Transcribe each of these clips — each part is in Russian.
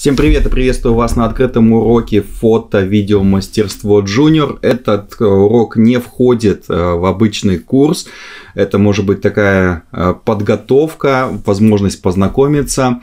Всем привет и приветствую вас на открытом уроке фото видеомастерство мастерство Junior. Этот э, урок не входит э, в обычный курс. Это может быть такая э, подготовка, возможность познакомиться.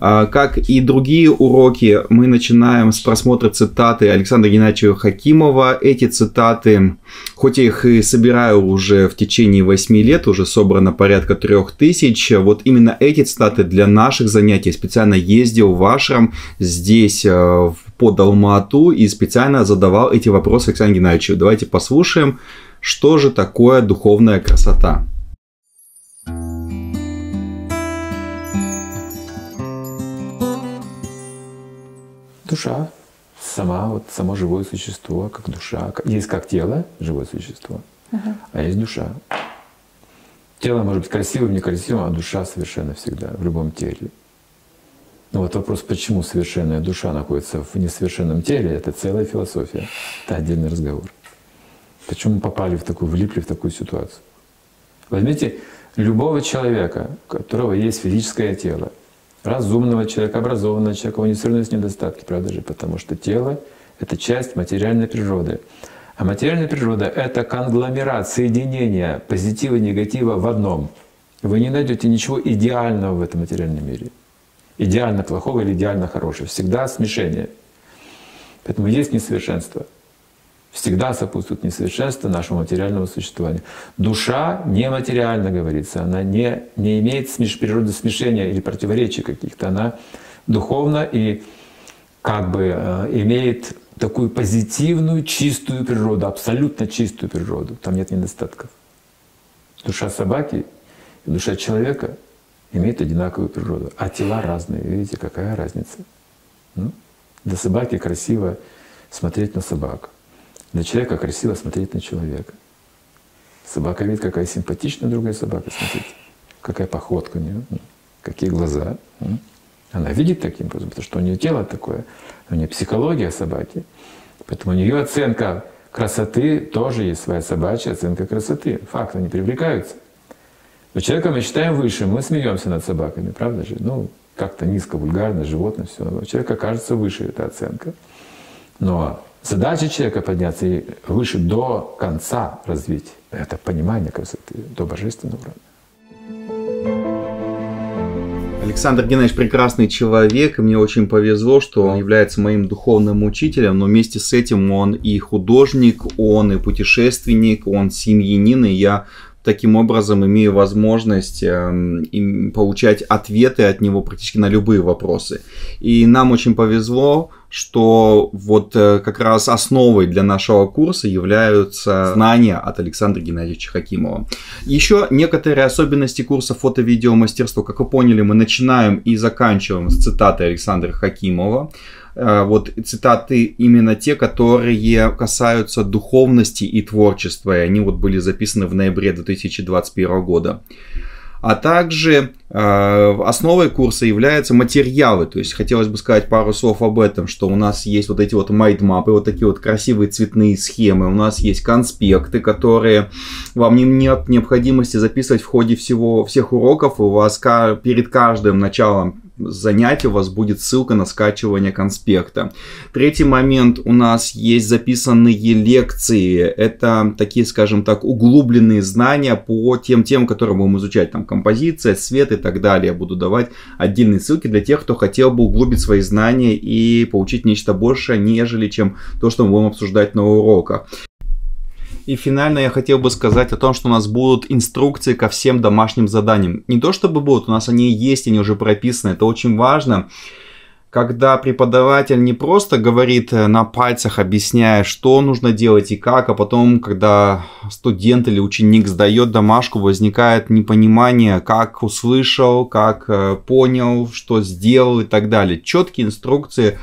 А, как и другие уроки, мы начинаем с просмотра цитаты Александра Геннадьевича Хакимова. Эти цитаты, хоть я их и собираю уже в течение 8 лет, уже собрано порядка 3000, вот именно эти цитаты для наших занятий специально ездил в Ашрам здесь, э, под Алмату, и специально задавал эти вопросы Александру Геннадьевичу. Давайте послушаем, что же такое духовная красота. Душа, сама, вот само живое существо, как душа. Есть как тело, живое существо, uh-huh. а есть душа. Тело может быть красивым, некрасивым, а душа совершенно всегда в любом теле. Но ну, вот вопрос, почему совершенная душа находится в несовершенном теле, это целая философия, это отдельный разговор. Почему мы попали в такую, влипли в такую ситуацию? Возьмите любого человека, у которого есть физическое тело, разумного человека, образованного человека, у него все равно есть недостатки, правда же, потому что тело — это часть материальной природы. А материальная природа — это конгломерат, соединение позитива и негатива в одном. Вы не найдете ничего идеального в этом материальном мире идеально плохого или идеально хорошего. Всегда смешение. Поэтому есть несовершенство. Всегда сопутствует несовершенство нашему материальному существованию. Душа нематериальна, говорится, она не, не имеет смеш, природы смешения или противоречий каких-то. Она духовна и как бы э, имеет такую позитивную, чистую природу, абсолютно чистую природу. Там нет недостатков. Душа собаки душа человека имеют одинаковую природу, а тела разные. Видите, какая разница? Ну, для собаки красиво смотреть на собак. Для человека красиво смотреть на человека. Собака видит, какая симпатичная другая собака, смотрите. Какая походка у нее, ну, какие глаза. Ну. Она видит таким образом, потому что у нее тело такое, у нее психология собаки. Поэтому у нее оценка красоты тоже есть своя собачья оценка красоты. Факт, они привлекаются. Но человека мы считаем выше, мы смеемся над собаками, правда же? Ну, как-то низко, вульгарно, животное, все. Но человека кажется выше эта оценка. Но задача человека подняться и выше до конца развить это понимание красоты, до божественного уровня. Александр Геннадьевич прекрасный человек, и мне очень повезло, что он является моим духовным учителем, но вместе с этим он и художник, он и путешественник, он семьянин, и я таким образом имею возможность э, получать ответы от него практически на любые вопросы. И нам очень повезло, что вот э, как раз основой для нашего курса являются знания от Александра Геннадьевича Хакимова. Еще некоторые особенности курса фото-видео Как вы поняли, мы начинаем и заканчиваем с цитаты Александра Хакимова. Э, вот цитаты именно те, которые касаются духовности и творчества, и они вот были записаны в ноябре 2021 года. А также э, основой курса являются материалы. То есть хотелось бы сказать пару слов об этом, что у нас есть вот эти вот майдмапы, вот такие вот красивые цветные схемы, у нас есть конспекты, которые вам не, нет необходимости записывать в ходе всего, всех уроков, у вас перед каждым началом занятия у вас будет ссылка на скачивание конспекта. Третий момент у нас есть записанные лекции. Это такие, скажем так, углубленные знания по тем темам, которые мы будем изучать. Там композиция, свет и так далее. Я буду давать отдельные ссылки для тех, кто хотел бы углубить свои знания и получить нечто большее, нежели чем то, что мы будем обсуждать на уроках. И финально я хотел бы сказать о том, что у нас будут инструкции ко всем домашним заданиям. Не то чтобы будут, у нас они есть, они уже прописаны. Это очень важно когда преподаватель не просто говорит э, на пальцах, объясняя, что нужно делать и как, а потом, когда студент или ученик сдает домашку, возникает непонимание, как услышал, как э, понял, что сделал и так далее. Четкие инструкции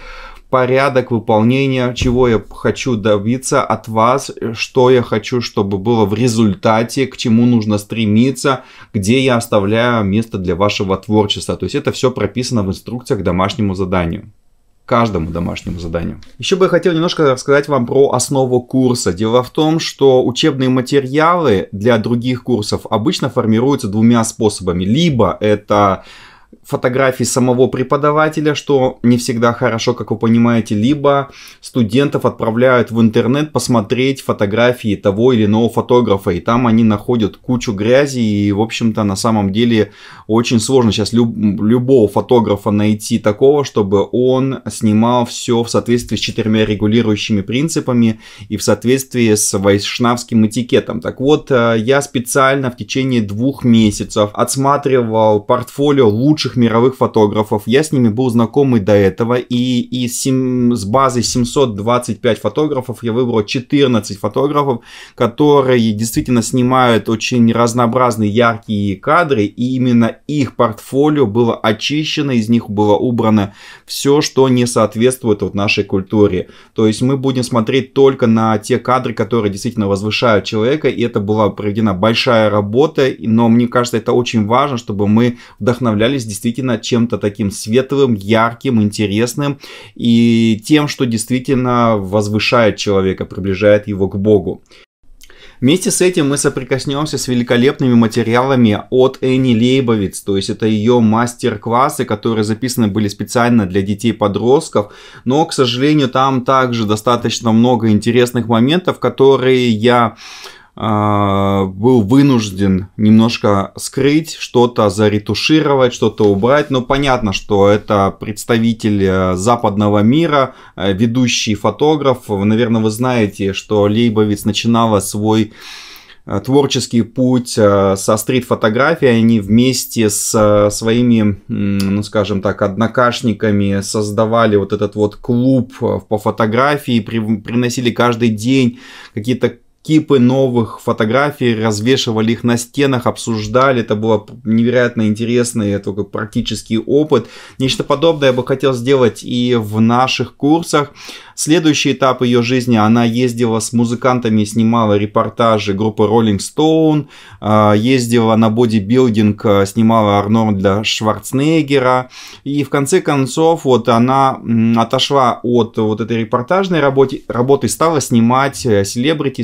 порядок выполнения, чего я хочу добиться от вас, что я хочу, чтобы было в результате, к чему нужно стремиться, где я оставляю место для вашего творчества. То есть это все прописано в инструкциях к домашнему заданию каждому домашнему заданию. Еще бы я хотел немножко рассказать вам про основу курса. Дело в том, что учебные материалы для других курсов обычно формируются двумя способами. Либо это фотографий самого преподавателя, что не всегда хорошо, как вы понимаете, либо студентов отправляют в интернет посмотреть фотографии того или иного фотографа, и там они находят кучу грязи, и, в общем-то, на самом деле очень сложно сейчас люб- любого фотографа найти такого, чтобы он снимал все в соответствии с четырьмя регулирующими принципами и в соответствии с вайшнавским этикетом. Так вот, э, я специально в течение двух месяцев отсматривал портфолио лучших крупнейших мировых фотографов. Я с ними был знакомый до этого, и, и сим, с базы 725 фотографов я выбрал 14 фотографов, которые действительно снимают очень разнообразные яркие кадры, и именно их портфолио было очищено, из них было убрано все, что не соответствует вот нашей культуре. То есть мы будем смотреть только на те кадры, которые действительно возвышают человека, и это была проведена большая работа, но мне кажется, это очень важно, чтобы мы вдохновлялись действительно действительно чем-то таким световым, ярким, интересным и тем, что действительно возвышает человека, приближает его к Богу. Вместе с этим мы соприкоснемся с великолепными материалами от Энни Лейбовиц, то есть это ее мастер-классы, которые записаны были специально для детей-подростков, но, к сожалению, там также достаточно много интересных моментов, которые я а, был вынужден немножко скрыть, что-то заретушировать, что-то убрать. Но понятно, что это представитель э, западного мира, э, ведущий фотограф. Наверное, вы знаете, что Лейбовиц начинала свой э, творческий путь со стрит-фотографии. Они вместе с своими, ну скажем так, однокашниками создавали вот этот вот клуб по фотографии, приносили каждый день какие-то кипы новых фотографий, развешивали их на стенах, обсуждали. Это было невероятно интересный только практический опыт. Нечто подобное я бы хотел сделать и в наших курсах. Следующий этап ее жизни, она ездила с музыкантами, снимала репортажи группы Rolling Stone, а, ездила на бодибилдинг, а, снимала Арнор для Шварценеггера. И в конце концов, вот она отошла от вот этой репортажной работы, работы стала снимать э, селебрити,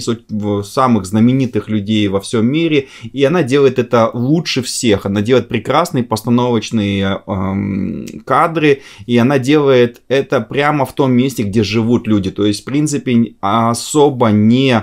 самых знаменитых людей во всем мире, и она делает это лучше всех. Она делает прекрасные постановочные эм, кадры, и она делает это прямо в том месте, где живут люди. То есть, в принципе, особо не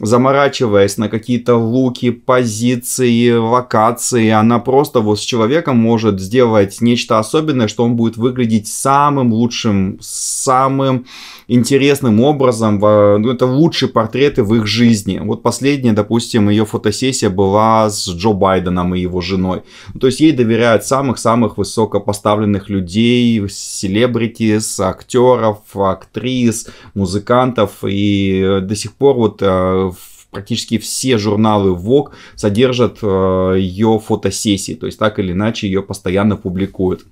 заморачиваясь на какие-то луки, позиции, локации, она просто вот с человеком может сделать нечто особенное, что он будет выглядеть самым лучшим, самым интересным образом. Ну, это лучшие портреты в их жизни. Вот последняя, допустим, ее фотосессия была с Джо Байденом и его женой. Ну, то есть ей доверяют самых-самых высокопоставленных людей, селебритис, актеров, актрис, музыкантов. И до сих пор вот э, практически все журналы Vogue содержат э, ее фотосессии, то есть так или иначе ее постоянно публикуют.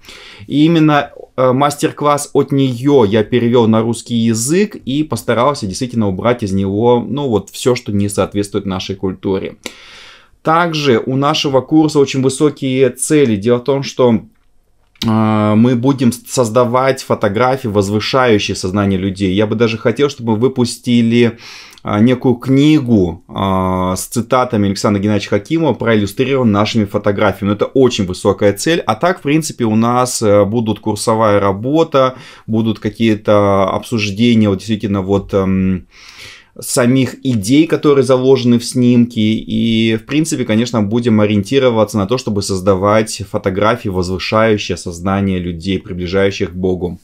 И именно э, мастер-класс от нее я перевел на русский язык и постарался действительно убрать из него, ну вот, все, что не соответствует нашей культуре. Также у нашего курса очень высокие цели. Дело в том, что э, мы будем создавать фотографии, возвышающие сознание людей. Я бы даже хотел, чтобы выпустили а, некую книгу а, с цитатами Александра Геннадьевича Хакимова, проиллюстрирован нашими фотографиями. Ну, это очень высокая цель. А так, в принципе, у нас э, будут курсовая работа, будут какие-то обсуждения, вот действительно, вот эм, самих идей, которые заложены в снимке, и, в принципе, конечно, будем ориентироваться на то, чтобы создавать фотографии, возвышающие сознание людей, приближающих к Богу.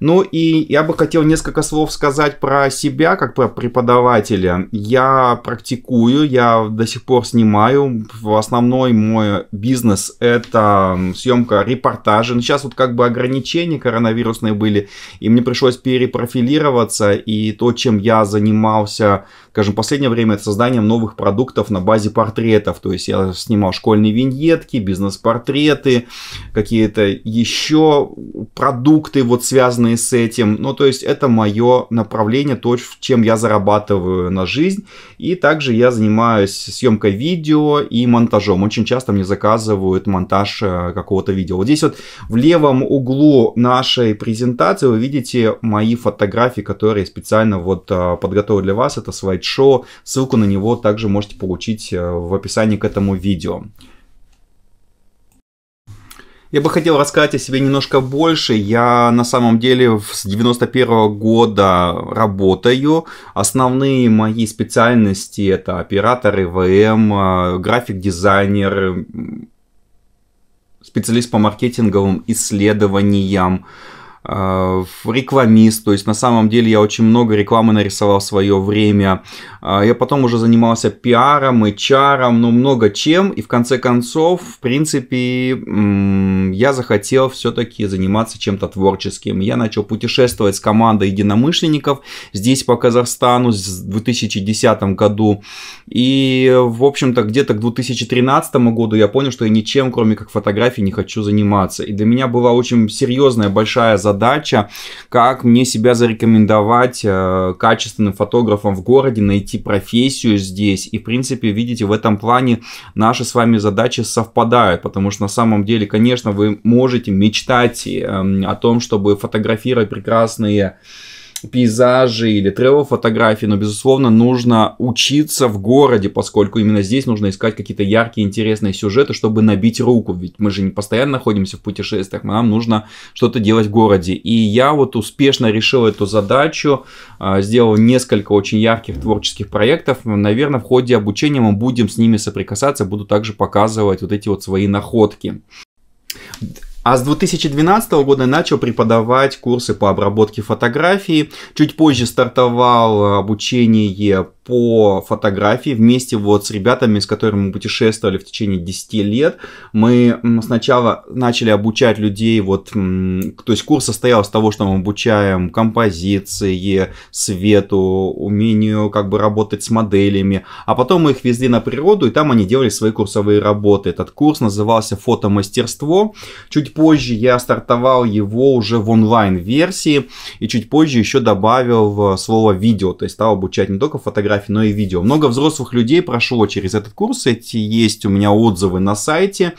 Ну и я бы хотел несколько слов сказать про себя, как про преподавателя. Я практикую, я до сих пор снимаю. В основной мой бизнес это съемка репортажей. сейчас вот как бы ограничения коронавирусные были, и мне пришлось перепрофилироваться. И то, чем я занимался скажем, последнее время это созданием новых продуктов на базе портретов. То есть я снимал школьные виньетки, бизнес-портреты, какие-то еще продукты, вот связанные с этим. Ну, то есть это мое направление, то, чем я зарабатываю на жизнь. И также я занимаюсь съемкой видео и монтажом. Очень часто мне заказывают монтаж э, какого-то видео. Вот здесь вот в левом углу нашей презентации вы видите мои фотографии, которые специально вот э, подготовил для вас. Это свои Шоу. Ссылку на него также можете получить э, в описании к этому видео. Я бы хотел рассказать о себе немножко больше. Я на самом деле с 91 года работаю. Основные мои специальности это оператор ИВМ, э, график-дизайнер, специалист по маркетинговым исследованиям. Э, рекламист, то есть на самом деле я очень много рекламы нарисовал в свое время. А, я потом уже занимался пиаром, HR, но ну, много чем, и в конце концов, в принципе, я захотел все-таки заниматься чем-то творческим. Я начал путешествовать с командой единомышленников здесь по Казахстану в 2010 году, и, в общем-то, где-то к 2013 году я понял, что я ничем, кроме как фотографии, не хочу заниматься. И для меня была очень серьезная, большая задача задача, как мне себя зарекомендовать э, качественным фотографом в городе, найти профессию здесь. И, в принципе, видите, в этом плане наши с вами задачи совпадают, потому что на самом деле, конечно, вы можете мечтать эм, о том, чтобы фотографировать прекрасные пейзажи или тревел-фотографии, но, безусловно, нужно учиться в городе, поскольку именно здесь нужно искать какие-то яркие, интересные сюжеты, чтобы набить руку, ведь мы же не постоянно находимся в путешествиях, нам нужно что-то делать в городе. И я вот успешно решил эту задачу, а, сделал несколько очень ярких творческих проектов, наверное, в ходе обучения мы будем с ними соприкасаться, буду также показывать вот эти вот свои находки. А с 2012 года начал преподавать курсы по обработке фотографии. Чуть позже стартовал э, обучение по фотографии вместе вот с ребятами, с которыми мы путешествовали в течение 10 лет. Мы сначала начали обучать людей, вот, то есть курс состоял из того, что мы обучаем композиции, свету, умению как бы работать с моделями, а потом мы их везли на природу, и там они делали свои курсовые работы. Этот курс назывался «Фотомастерство». Чуть позже я стартовал его уже в онлайн-версии, и чуть позже еще добавил слово «видео», то есть стал обучать не только фотографии, фотографий, но и видео. Много взрослых людей прошло через этот курс, эти есть у меня отзывы на сайте.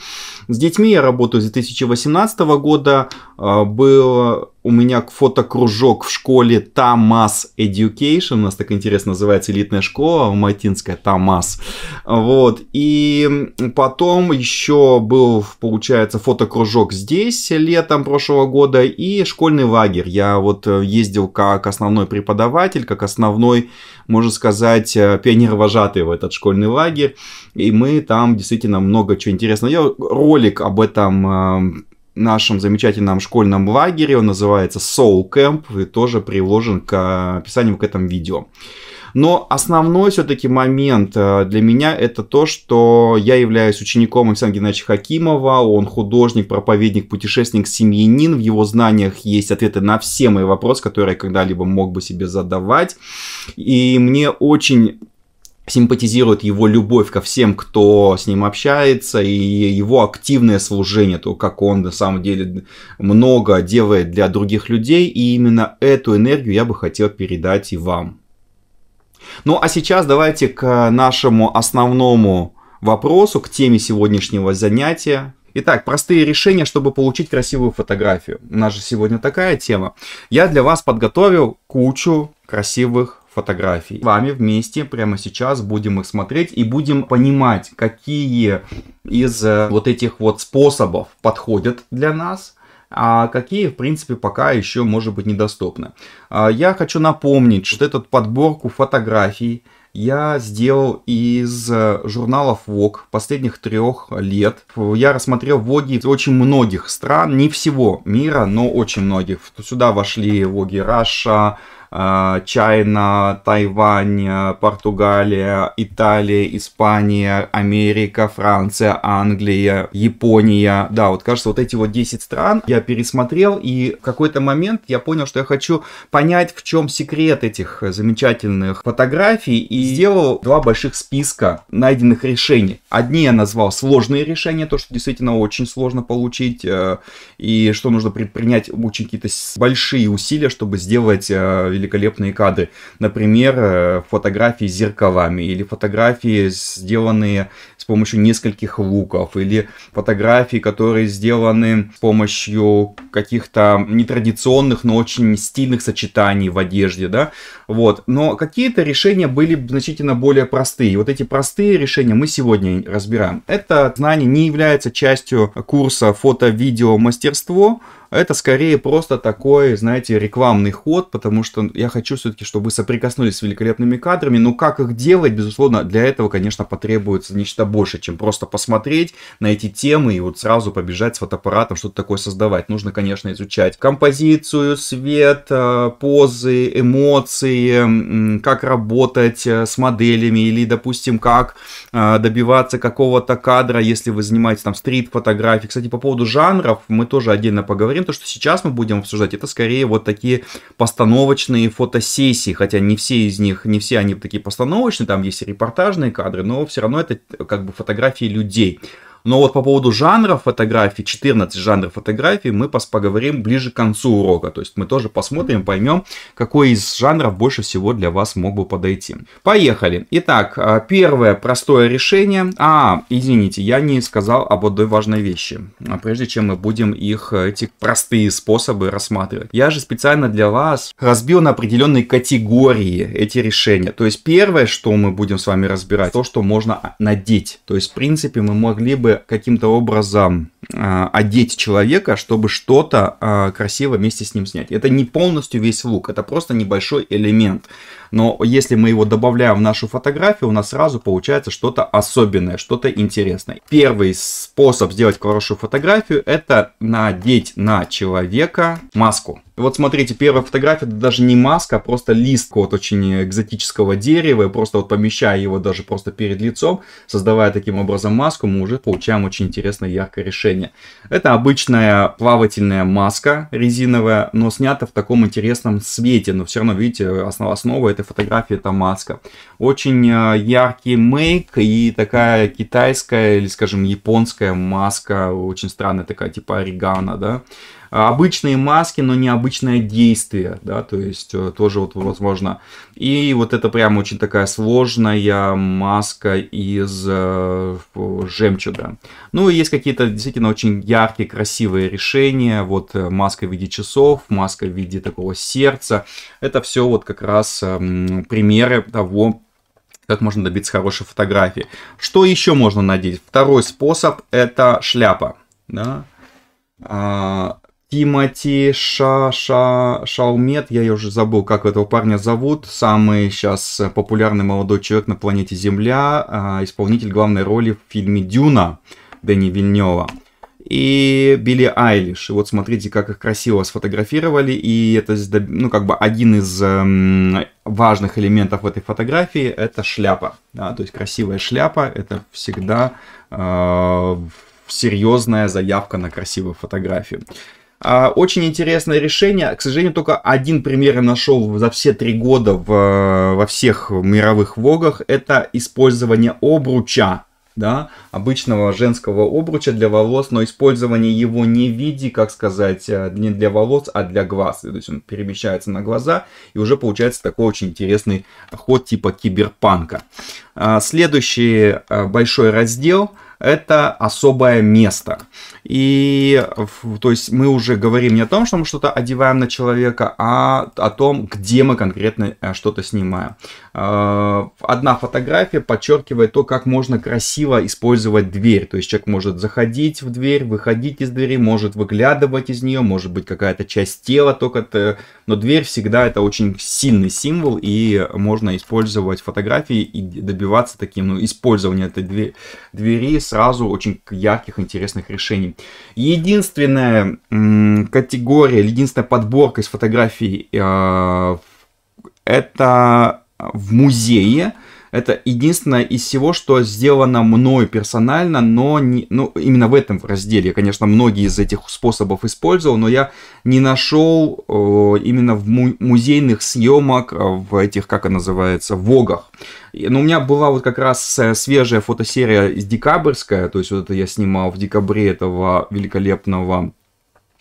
С детьми я работаю с 2018 года, а, был у меня фотокружок в школе Тамас Education. У нас так интересно называется элитная школа алматинская Тамас. Вот. И потом еще был, получается, фотокружок здесь летом прошлого года и школьный лагерь. Я вот э, ездил как основной преподаватель, как основной, можно сказать, э, пионер-вожатый в этот школьный лагерь. И мы там действительно много чего интересного. Я ролик об этом э, нашем замечательном школьном лагере. Он называется Soul Camp и тоже приложен к э, описанию к этому видео. Но основной все-таки момент э, для меня это то, что я являюсь учеником Александра Геннадьевича Хакимова, он художник, проповедник, путешественник, семьянин, в его знаниях есть ответы на все мои вопросы, которые я когда-либо мог бы себе задавать, и мне очень симпатизирует его любовь ко всем, кто с ним общается, и его активное служение, то, как он на самом деле много делает для других людей, и именно эту энергию я бы хотел передать и вам. Ну а сейчас давайте к нашему основному вопросу, к теме сегодняшнего занятия, Итак, простые решения, чтобы получить красивую фотографию. У нас же сегодня такая тема. Я для вас подготовил кучу красивых фотографий. С вами вместе прямо сейчас будем их смотреть и будем понимать, какие из э, вот этих вот способов подходят для нас, а какие, в принципе, пока еще, может быть, недоступны. А я хочу напомнить, что эту подборку фотографий я сделал из э, журналов Vogue последних трех лет. Я рассмотрел Воги очень многих стран, не всего мира, но очень многих. Сюда вошли Воги Раша, а, Чайна, Тайвань, а, Португалия, Италия, Испания, Америка, Франция, Англия, Япония. Да, вот кажется, вот эти вот 10 стран я пересмотрел, и в какой-то момент я понял, что я хочу понять, в чем секрет этих замечательных фотографий, и сделал два больших списка найденных решений. Одни я назвал сложные решения, то, что действительно очень сложно получить, э, и что нужно предпринять, очень какие-то большие усилия, чтобы сделать э, великолепные кадры. Например, э, фотографии с зеркалами или фотографии, сделанные с помощью нескольких луков, или фотографии, которые сделаны с помощью каких-то нетрадиционных, но очень стильных сочетаний в одежде, да, вот. Но какие-то решения были значительно более простые. Вот эти простые решения мы сегодня разбираем. Это знание не является частью курса фото-видео мастерство, это скорее просто такой, знаете, рекламный ход, потому что я хочу все-таки, чтобы вы соприкоснулись с великолепными кадрами, но как их делать, безусловно, для этого, конечно, потребуется нечто больше, чем просто посмотреть на эти темы и вот сразу побежать с фотоаппаратом что-то такое создавать. Нужно, конечно, изучать композицию, свет, э, позы, эмоции, как работать э, с моделями или, допустим, как э, добиваться какого-то кадра, если вы занимаетесь там стрит-фотографией. Кстати, по поводу жанров мы тоже отдельно поговорим, говорим, то, что сейчас мы будем обсуждать, это скорее вот такие постановочные фотосессии, хотя не все из них, не все они такие постановочные, там есть и репортажные кадры, но все равно это как бы фотографии людей. Но вот по поводу жанров фотографии, 14 жанров фотографии, мы поговорим ближе к концу урока. То есть мы тоже посмотрим, поймем, какой из жанров больше всего для вас мог бы подойти. Поехали. Итак, а, первое простое решение. А, извините, я не сказал об одной важной вещи. А прежде чем мы будем их, эти простые способы рассматривать. Я же специально для вас разбил на определенные категории эти решения. То есть первое, что мы будем с вами разбирать, то, что можно надеть. То есть, в принципе, мы могли бы каким-то образом э, одеть человека, чтобы что-то э, красиво вместе с ним снять. Это не полностью весь лук, это просто небольшой элемент. Но если мы его добавляем в нашу фотографию, у нас сразу получается что-то особенное, что-то интересное. Первый способ сделать хорошую фотографию – это надеть на человека маску. Вот смотрите, первая фотография, это даже не маска, а просто лист вот очень экзотического дерева, просто вот помещая его даже просто перед лицом, создавая таким образом маску, мы уже получаем получаем очень интересное яркое решение. Это обычная плавательная маска резиновая, но снята в таком интересном свете. Но все равно, видите, основа, основа этой фотографии это маска. Очень э, яркий мейк и такая китайская или, скажем, японская маска. Очень странная такая, типа оригана, да обычные маски, но необычное действие, да, то есть э, тоже вот возможно. И вот это прям очень такая сложная маска из э, жемчуга. Ну и есть какие-то действительно очень яркие, красивые решения, вот э, маска в виде часов, маска в виде такого сердца. Это все вот как раз э, примеры того, как можно добиться хорошей фотографии. Что еще можно надеть? Второй способ это шляпа. Да? А, Тимати Ша, Ша, Шаумет, я уже забыл, как этого парня зовут, самый сейчас популярный молодой человек на планете Земля, а, исполнитель главной роли в фильме «Дюна» Дэни Вильнева и Билли Айлиш. И вот смотрите, как их красиво сфотографировали, и это, ну, как бы один из эм, важных элементов в этой фотографии – это шляпа. Да? То есть красивая шляпа – это всегда э, серьезная заявка на красивую фотографию. А, очень интересное решение. К сожалению, только один пример я нашел за все три года в, во всех мировых вогах. Это использование обруча, да, обычного женского обруча для волос, но использование его не в виде, как сказать, э, не для волос, а для глаз. То есть он перемещается на глаза, и уже получается такой очень интересный ход типа киберпанка. А, следующий э, большой раздел – это особое место. И то есть мы уже говорим не о том, что мы что-то одеваем на человека, а о том, где мы конкретно э, что-то снимаем. Э, одна фотография подчеркивает то, как можно красиво использовать дверь. То есть человек может заходить в дверь, выходить из двери, может выглядывать из нее, может быть какая-то часть тела только. -то... Но дверь всегда это очень сильный символ, и можно использовать фотографии и добиваться таким, ну, использования этой двери, сразу очень ярких, интересных решений. Единственная категория, единственная подборка из фотографий э это в музее. Это единственное из всего, что сделано мною персонально, но не, ну, именно в этом разделе. Я, конечно, многие из этих способов использовал, но я не нашел э, именно в музейных съемок, э, в этих, как это называется, вогах. Но ну, у меня была вот как раз э, свежая фотосерия из декабрьская, то есть вот это я снимал в декабре этого великолепного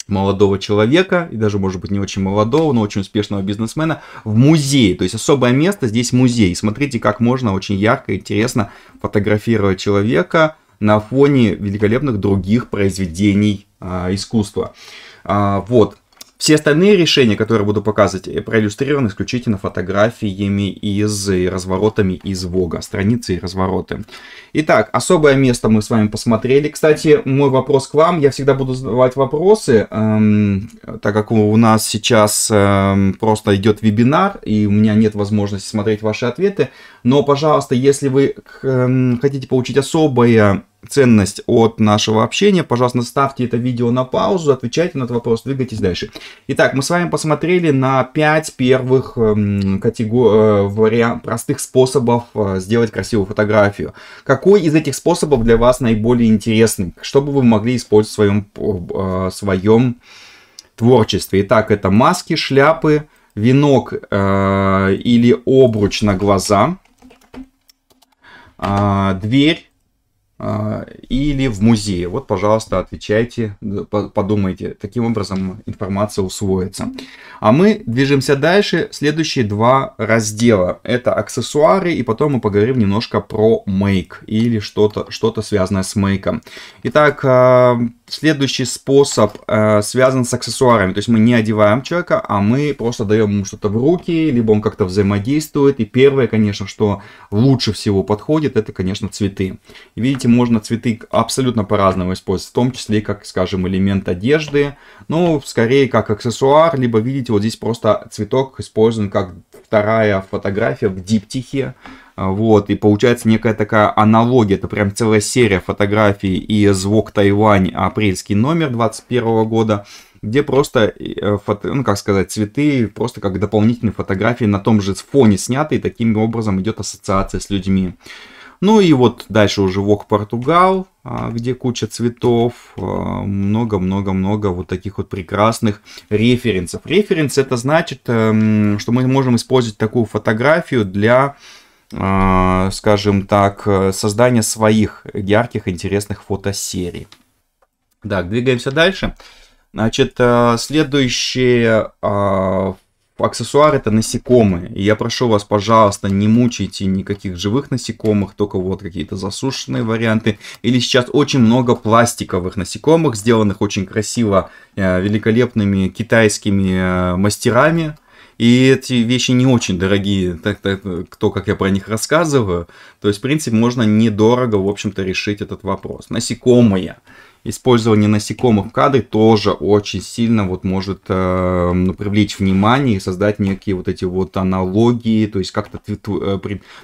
молодого человека, и даже, может быть, не очень молодого, но очень успешного бизнесмена, в музее. То есть особое место здесь музей. Смотрите, как можно очень ярко, и интересно фотографировать человека на фоне великолепных других произведений а, искусства. А, вот. Все остальные решения, которые буду показывать, э, проиллюстрированы исключительно фотографиями из э, разворотами из Вога, страницы и развороты. Итак, особое место мы с вами посмотрели. Кстати, мой вопрос к вам, я всегда буду задавать вопросы, эм, так как у нас сейчас эм, просто идет вебинар, и у меня нет возможности смотреть ваши ответы, но, пожалуйста, если вы эм, хотите получить особое ценность от нашего общения. Пожалуйста, ставьте это видео на паузу, отвечайте на этот вопрос, двигайтесь дальше. Итак, мы с вами посмотрели на 5 первых эм, категорий э, вариант... простых способов э, сделать красивую фотографию. Какой из этих способов для вас наиболее интересный? чтобы вы могли использовать в своем, э, своем творчестве? Итак, это маски, шляпы, венок или обруч на глаза, а, дверь, а, или в музее. Вот, пожалуйста, отвечайте, подумайте. Таким образом информация усвоится. А мы движемся дальше. Следующие два раздела. Это аксессуары, и потом мы поговорим немножко про мейк или что-то что, -то, что -то связанное с мейком. Итак, а, Следующий способ э, связан с аксессуарами. То есть мы не одеваем человека, а мы просто даем ему что-то в руки, либо он как-то взаимодействует. И первое, конечно, что лучше всего подходит, это, конечно, цветы. Видите, можно цветы абсолютно по-разному использовать, в том числе, как, скажем, элемент одежды, ну, скорее как аксессуар, либо, видите, вот здесь просто цветок использован как вторая фотография в диптихе. А, вот, и получается некая такая аналогия, это прям целая серия фотографий и «Звук Тайвань», апрельский номер 21 года, где просто, э, фото, ну как сказать, цветы просто как дополнительные фотографии на том же фоне сняты, и таким образом идет ассоциация с людьми. Ну и вот дальше уже Вок Португал, а, где куча цветов, а, много-много-много вот таких вот прекрасных референсов. Референс это значит, эм, что мы можем использовать такую фотографию для а, скажем так, э, создание своих ярких, интересных фотосерий. Так, двигаемся дальше. Значит, э, следующие а, аксессуар это насекомые. И я прошу вас, пожалуйста, не мучайте никаких живых насекомых, только вот какие-то засушенные варианты. Или сейчас очень много пластиковых насекомых, сделанных очень красиво, э, великолепными китайскими мастерами и эти вещи не очень дорогие, так, так, кто как я про них рассказываю. То есть, в принципе, можно недорого, в общем-то, решить этот вопрос. Насекомые. Использование насекомых в кадре тоже очень сильно вот может э, привлечь внимание и создать некие вот эти вот аналогии, то есть как-то э,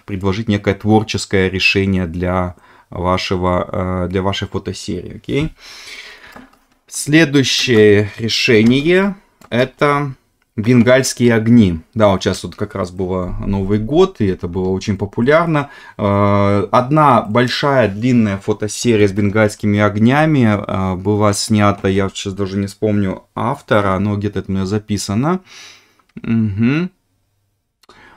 предложить некое творческое решение для вашего, э, для вашей фотосерии, окей? Okay? Следующее решение это Бенгальские огни. Да, вот сейчас вот как раз был Новый год, и это было очень популярно. Э, одна большая длинная фотосерия с бенгальскими огнями э, была снята, я сейчас даже не вспомню автора, но где-то это у меня записано. Угу.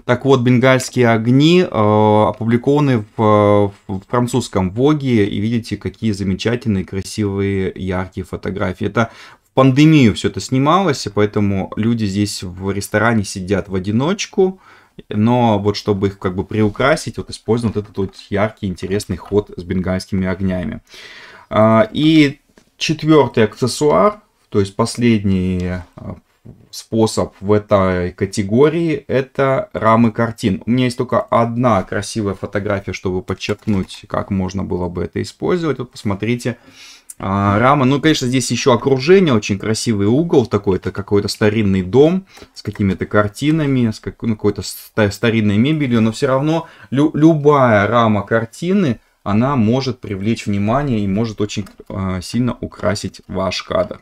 Так вот, бенгальские огни э, опубликованы в, в французском Воге, и видите, какие замечательные, красивые, яркие фотографии. Это пандемию все это снималось, и поэтому люди здесь в ресторане сидят в одиночку, но вот чтобы их как бы приукрасить, вот использован вот этот вот яркий, интересный ход с бенгальскими огнями. А, и четвертый аксессуар, то есть последний а, способ в этой категории, это рамы картин. У меня есть только одна красивая фотография, чтобы подчеркнуть, как можно было бы это использовать. Вот посмотрите, а, рама, ну, конечно, здесь еще окружение, очень красивый угол такой, это какой-то старинный дом с какими-то картинами, с как, ну, какой-то старинной мебелью, но все равно лю любая рама картины, она может привлечь внимание и может очень э, сильно украсить ваш кадр.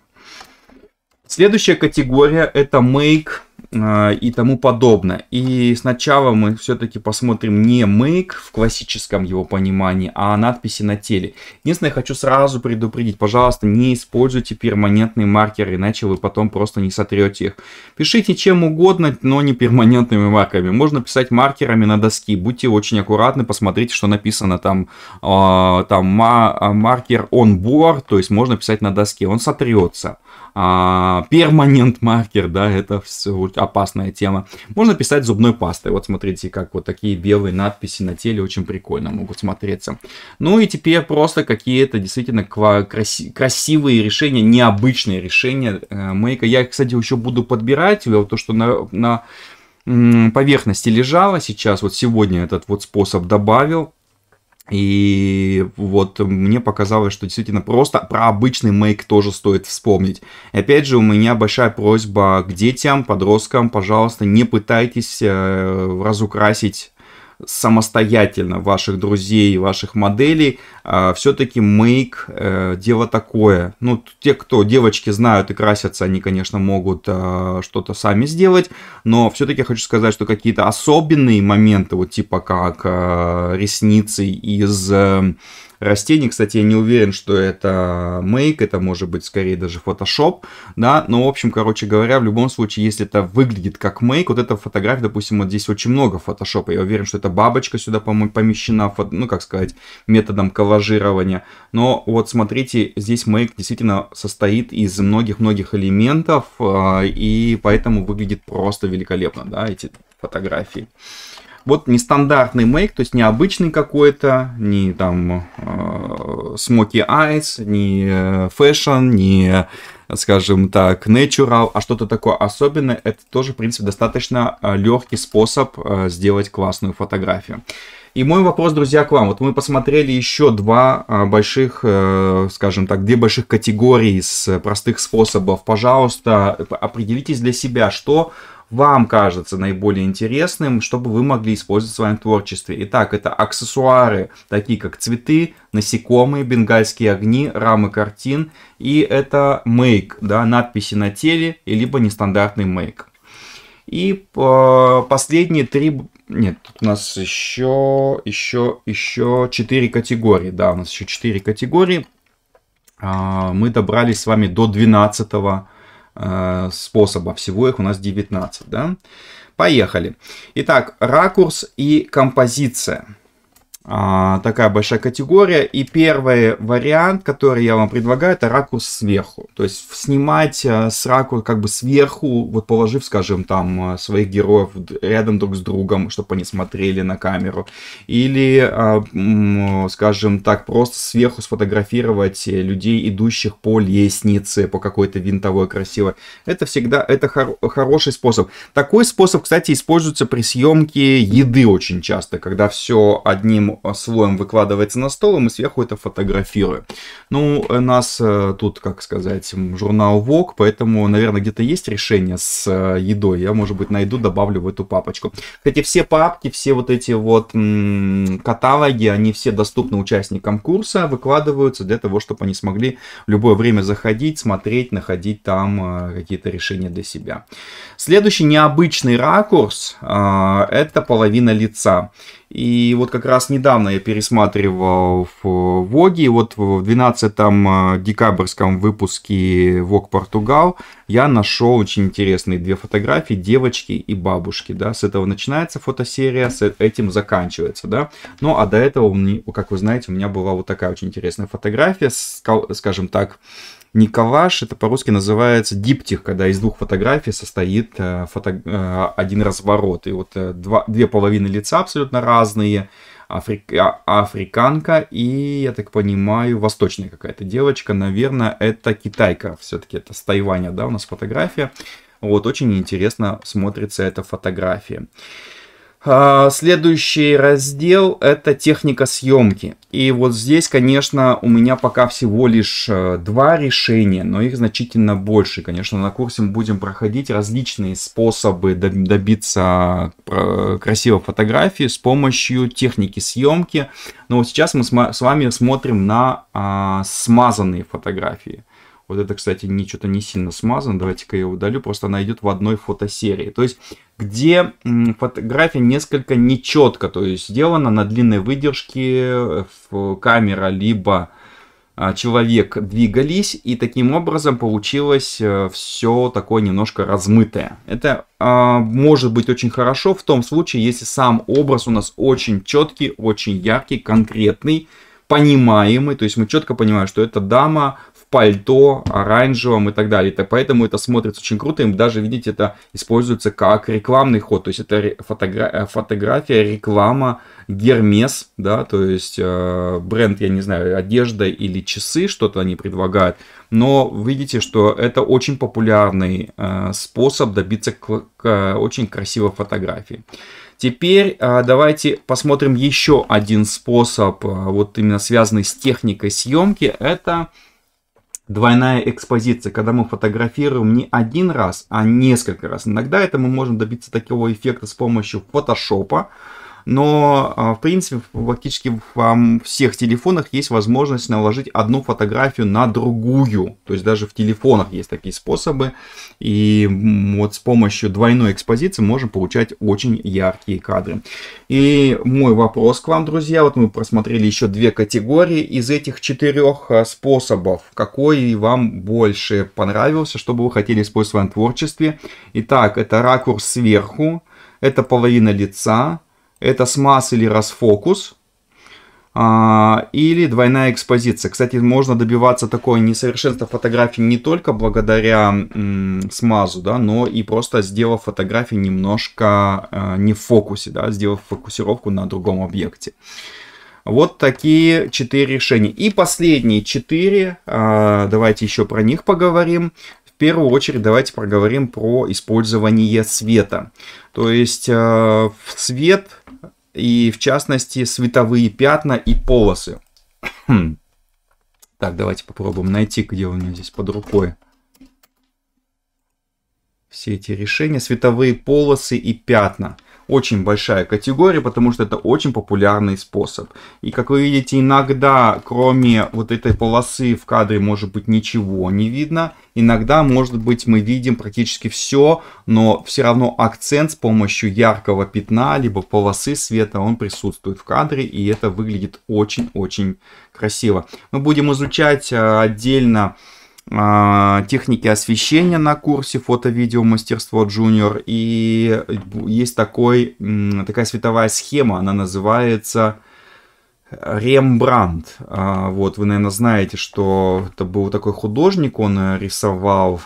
Следующая категория это make э, и тому подобное. И сначала мы все-таки посмотрим не make в классическом его понимании, а надписи на теле. Единственное, я хочу сразу предупредить, пожалуйста, не используйте перманентные маркеры, иначе вы потом просто не сотрете их. Пишите чем угодно, но не перманентными марками. Можно писать маркерами на доске. Будьте очень аккуратны, посмотрите, что написано там, э, там э, маркер on board, то есть можно писать на доске, он сотрется. А, перманент маркер, да, это все опасная тема. Можно писать зубной пастой. Вот смотрите, как вот такие белые надписи на теле очень прикольно могут смотреться. Ну и теперь просто какие-то действительно краси красивые решения, необычные решения э, мейка. Я, кстати, еще буду подбирать. Вот то, что на, на поверхности лежало сейчас, вот сегодня этот вот способ добавил, и вот мне показалось, что действительно просто про обычный мейк тоже стоит вспомнить. И опять же, у меня большая просьба к детям, подросткам, пожалуйста, не пытайтесь э, разукрасить самостоятельно ваших друзей, ваших моделей, а, все-таки make э, дело такое. Ну, те, кто девочки знают и красятся, они, конечно, могут а, что-то сами сделать, но все-таки хочу сказать, что какие-то особенные моменты, вот типа как а, ресницы из э, растений. Кстати, я не уверен, что это мейк, это может быть скорее даже фотошоп, да, но, в общем, короче говоря, в любом случае, если это выглядит как мейк, вот эта фотография, допустим, вот здесь очень много фотошопа, я уверен, что эта бабочка сюда, помещена, ну, как сказать, методом коллажирования, но вот смотрите, здесь мейк действительно состоит из многих-многих элементов, а, и поэтому выглядит просто великолепно, да, эти фотографии вот нестандартный мейк, то есть необычный какой-то, не там э, Smoky не фэшн, не, скажем так, Natural, а что-то такое особенное, это тоже, в принципе, достаточно э, легкий способ э, сделать классную фотографию. И мой вопрос, друзья, к вам. Вот мы посмотрели еще два э, больших, скажем так, две больших категории с простых способов. Пожалуйста, определитесь для себя, что вам кажется наиболее интересным, чтобы вы могли использовать в своем творчестве. Итак, это аксессуары, такие как цветы, насекомые, бенгальские огни, рамы картин, и это мейк, да, надписи на теле, либо нестандартный мейк. И э, последние три... Нет, тут у нас еще, еще, еще четыре категории. Да, у нас еще четыре категории. А, мы добрались с вами до 12 Э, способов. Всего их у нас 19. Да? Поехали. Итак, ракурс и композиция. А, такая большая категория. И первый вариант, который я вам предлагаю, это ракурс сверху. То есть снимать э, с ракурса как бы сверху, вот положив, скажем, там э, своих героев рядом друг с другом, чтобы они смотрели на камеру. Или, э, скажем так, просто сверху сфотографировать людей, идущих по лестнице, по какой-то винтовой красивой. Это всегда, это хор хороший способ. Такой способ, кстати, используется при съемке еды очень часто, когда все одним слоем выкладывается на стол, и мы сверху это фотографируем. Ну, у нас э, тут, как сказать, журнал Vogue, поэтому, наверное, где-то есть решение с э, едой. Я, может быть, найду, добавлю в эту папочку. Кстати, все папки, все вот эти вот каталоги, они все доступны участникам курса, выкладываются для того, чтобы они смогли в любое время заходить, смотреть, находить там э, какие-то решения для себя. Следующий необычный ракурс это половина лица. И вот как раз недавно я пересматривал в Воге, вот в 12 э, декабрьском выпуске Вог Португал я нашел очень интересные две фотографии девочки и бабушки, да, с этого начинается фотосерия, с э, этим заканчивается, да. Ну, а до этого, как вы знаете, у меня была вот такая очень интересная фотография, скажем так, Николаш, это по-русски называется диптих, когда из двух фотографий состоит э, фото... Э, один разворот. И вот э, два... две половины лица абсолютно разные, Африк... А, африканка и, я так понимаю, восточная какая-то девочка. Наверное, это китайка, все-таки это с Тайваня, да, у нас фотография. Вот, очень интересно смотрится эта фотография. А, следующий раздел – это техника съемки. И вот здесь, конечно, у меня пока всего лишь э, два решения, но их значительно больше. Конечно, на курсе мы будем проходить различные способы добиться э, красивой фотографии с помощью техники съемки. Но вот сейчас мы с вами смотрим на а, смазанные фотографии. Вот это, кстати, не что-то не сильно смазано. Давайте-ка я удалю. Просто она идет в одной фотосерии. То есть где фотография несколько нечетко, то есть сделана на длинной выдержке э, камера, либо а, человек двигались, и таким образом получилось э, все такое немножко размытое. Это а, может быть очень хорошо в том случае, если сам образ у нас очень четкий, очень яркий, конкретный, понимаемый, то есть мы четко понимаем, что эта дама пальто оранжевом и так далее. Это, поэтому это смотрится очень круто. Им даже, видите, это используется как рекламный ход. То есть это фотогра э, фотография, реклама, Гермес, да, то есть э, бренд, я не знаю, одежда или часы, что-то они предлагают. Но видите, что это очень популярный э, способ добиться к, к, очень красивой фотографии. Теперь э, давайте посмотрим еще один способ, э, вот именно связанный с техникой съемки. Это двойная экспозиция, когда мы фотографируем не один раз, а несколько раз. Иногда это мы можем добиться такого эффекта с помощью фотошопа, но, а, в принципе, практически во всех телефонах есть возможность наложить одну фотографию на другую. То есть даже в телефонах есть такие способы. И вот с помощью двойной экспозиции можем получать очень яркие кадры. И мой вопрос к вам, друзья. Вот мы просмотрели еще две категории из этих четырех а, способов. Какой вам больше понравился, что бы вы хотели использовать в своем творчестве? Итак, это ракурс сверху, это половина лица, это смаз или расфокус, а, или двойная экспозиция. Кстати, можно добиваться такой несовершенства фотографии не только благодаря смазу, да, но и просто сделав фотографии немножко а, не в фокусе, да, сделав фокусировку на другом объекте. Вот такие четыре решения. И последние четыре, а, давайте еще про них поговорим. В первую очередь давайте поговорим про использование света. То есть э, свет и в частности световые пятна и полосы. Хм. так, давайте попробуем найти, где у меня здесь под рукой все эти решения, световые полосы и пятна очень большая категория, потому что это очень популярный способ. И как вы видите, иногда кроме вот этой полосы в кадре может быть ничего не видно. Иногда, может быть, мы видим практически все, но все равно акцент с помощью яркого пятна, либо полосы света, он присутствует в кадре, и это выглядит очень-очень красиво. Мы будем изучать э, отдельно а, техники освещения на курсе фото-видео мастерство джуниор и есть такой такая световая схема она называется Рембрандт. А, вот, вы, наверное, знаете, что это был такой художник, он рисовал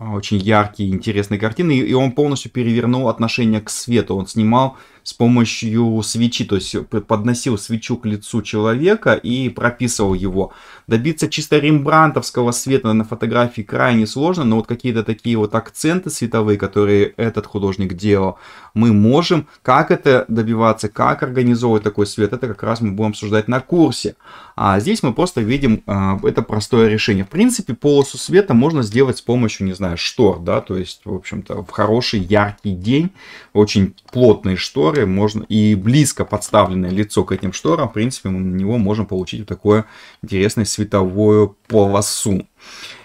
очень яркие, интересные картины, и он полностью перевернул отношение к свету. Он снимал с помощью свечи, то есть подносил свечу к лицу человека и прописывал его. Добиться чисто рембрантовского света на фотографии крайне сложно, но вот какие-то такие вот акценты световые, которые этот художник делал, мы можем. Как это добиваться, как организовывать такой свет, это как раз мы будем обсуждать на курсе. А здесь мы просто видим а, это простое решение. В принципе, полосу света можно сделать с помощью, не знаю, штор, да, то есть, в общем-то, в хороший яркий день, очень плотные шторы, шторы можно и близко подставленное лицо к этим шторам, в принципе, мы на него можем получить вот такое интересное световую полосу.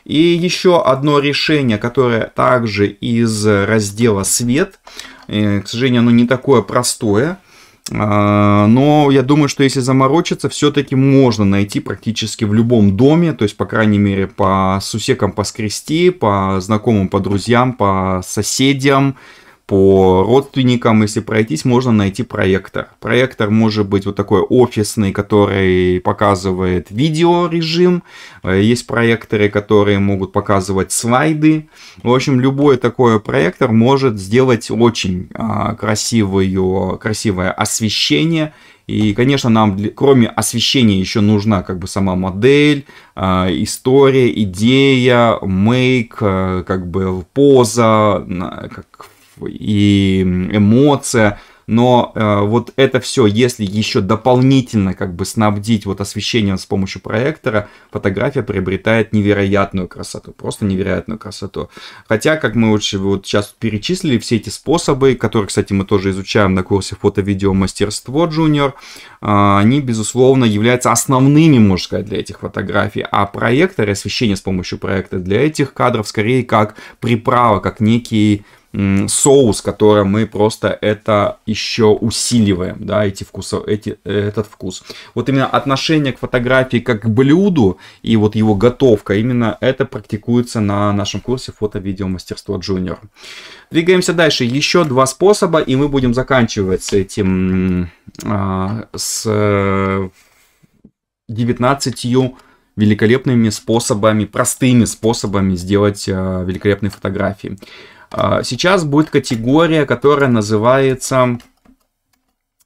И еще одно решение, которое также из раздела «Свет», э, к сожалению, оно не такое простое, а, но я думаю, что если заморочиться, все-таки можно найти практически в любом доме, то есть, по крайней мере, по сусекам поскрести, по знакомым, по друзьям, по соседям, по родственникам, если пройтись, можно найти проектор. Проектор может быть вот такой офисный, который показывает видеорежим. Э, есть проекторы, которые могут показывать слайды. В общем, любой такой проектор может сделать очень а, красивую, красивое освещение и, конечно, нам, кроме освещения, еще нужна как бы сама модель, а, история, идея, мейк, э, как бы поза, как и эмоция. Но э, вот это все, если еще дополнительно как бы снабдить вот освещением с помощью проектора, фотография приобретает невероятную красоту, просто невероятную красоту. Хотя, как мы вот, вот сейчас перечислили, все эти способы, которые, кстати, мы тоже изучаем на курсе фото-видео мастерство Junior, э, а, они, безусловно, являются основными, можно сказать, для этих фотографий. А проектор и освещение с помощью проекта для этих кадров скорее как приправа, как некий соус, которым мы просто это еще усиливаем, да, эти вкусы, эти, этот вкус. Вот именно отношение к фотографии как к блюду и вот его готовка, именно это практикуется на нашем курсе фото-видео мастерство джуниор. Двигаемся дальше. Еще два способа, и мы будем заканчивать с этим, а, с 19 э, великолепными способами, простыми способами сделать а, великолепные фотографии. А, сейчас будет категория, которая называется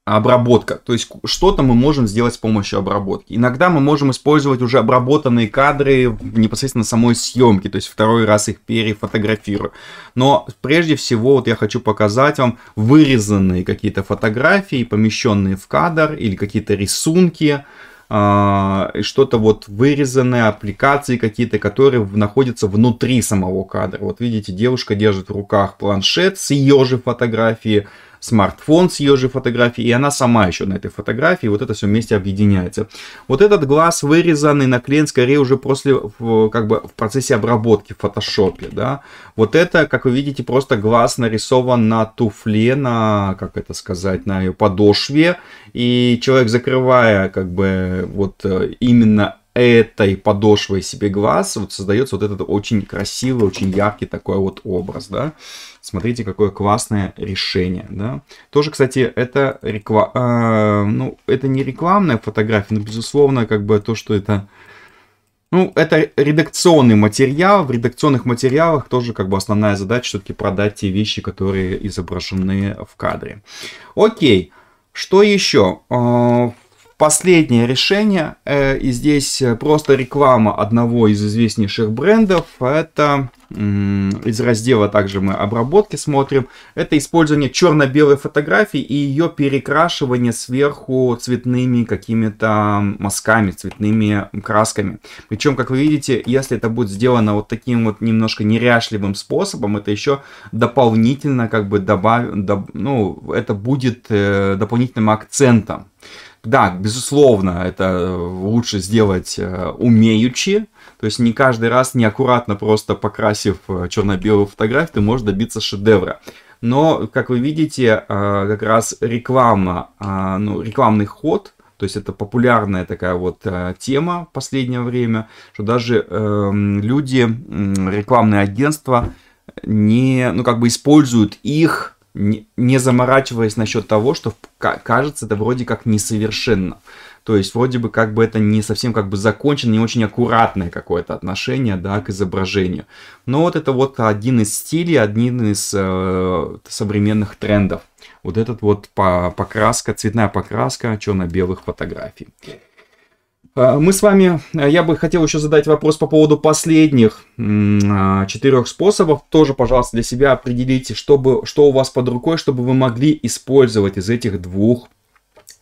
обработка. То есть что-то мы можем сделать с помощью обработки. Иногда мы можем использовать уже обработанные кадры непосредственно самой съемки, то есть второй раз их перефотографирую. Но прежде всего вот я хочу показать вам вырезанные какие-то фотографии, помещенные в кадр или какие-то рисунки, а, что-то вот вырезанное, аппликации какие-то, которые находятся внутри самого кадра. Вот видите, девушка держит в руках планшет с ее же фотографии, смартфон с ее же фотографией, и она сама еще на этой фотографии, вот это все вместе объединяется. Вот этот глаз вырезанный, на клиент, скорее уже после, как бы в процессе обработки в фотошопе, да. Вот это, как вы видите, просто глаз нарисован на туфле, на, как это сказать, на ее подошве, и человек, закрывая, как бы, вот э, именно этой подошвой себе глаз, вот создается вот этот очень красивый, очень яркий такой вот образ, да. Смотрите, какое классное решение, да. Тоже, кстати, это рекла... э, ну, это не рекламная фотография, но, безусловно, как бы то, что это... Ну, это редакционный материал. В редакционных материалах тоже как бы основная задача все-таки продать те вещи, которые изображены в кадре. Окей. Что еще? А, Последнее решение, э, и здесь э, просто реклама одного из известнейших брендов, это из раздела также мы обработки смотрим, это использование черно-белой фотографии и ее перекрашивание сверху цветными какими-то мазками, цветными красками. Причем, как вы видите, если это будет сделано вот таким вот немножко неряшливым способом, это еще дополнительно как бы добавит, доб, ну, это будет э, дополнительным акцентом. Да, безусловно, это э, лучше сделать э, умеючи, то есть не каждый раз неаккуратно просто покрасив э, черно-белую фотографию, ты можешь добиться шедевра. Но, как вы видите, как раз реклама, а, ну, рекламный ход, то есть это популярная такая вот тема в последнее время, что даже эм, люди, рекламные агентства не, ну, как бы используют их не, не заморачиваясь насчет того, что кажется это вроде как несовершенно. То есть вроде бы как бы это не совсем как бы закончено, не очень аккуратное какое-то отношение, да, к изображению. Но вот это вот один из стилей, один из э, современных трендов. Вот этот вот покраска, цветная покраска черно-белых фотографий. А, мы с вами, э, я бы хотел еще задать вопрос по поводу последних а, четырех способов. Тоже, пожалуйста, для себя определите, чтобы, что у вас под рукой, чтобы вы могли использовать из этих двух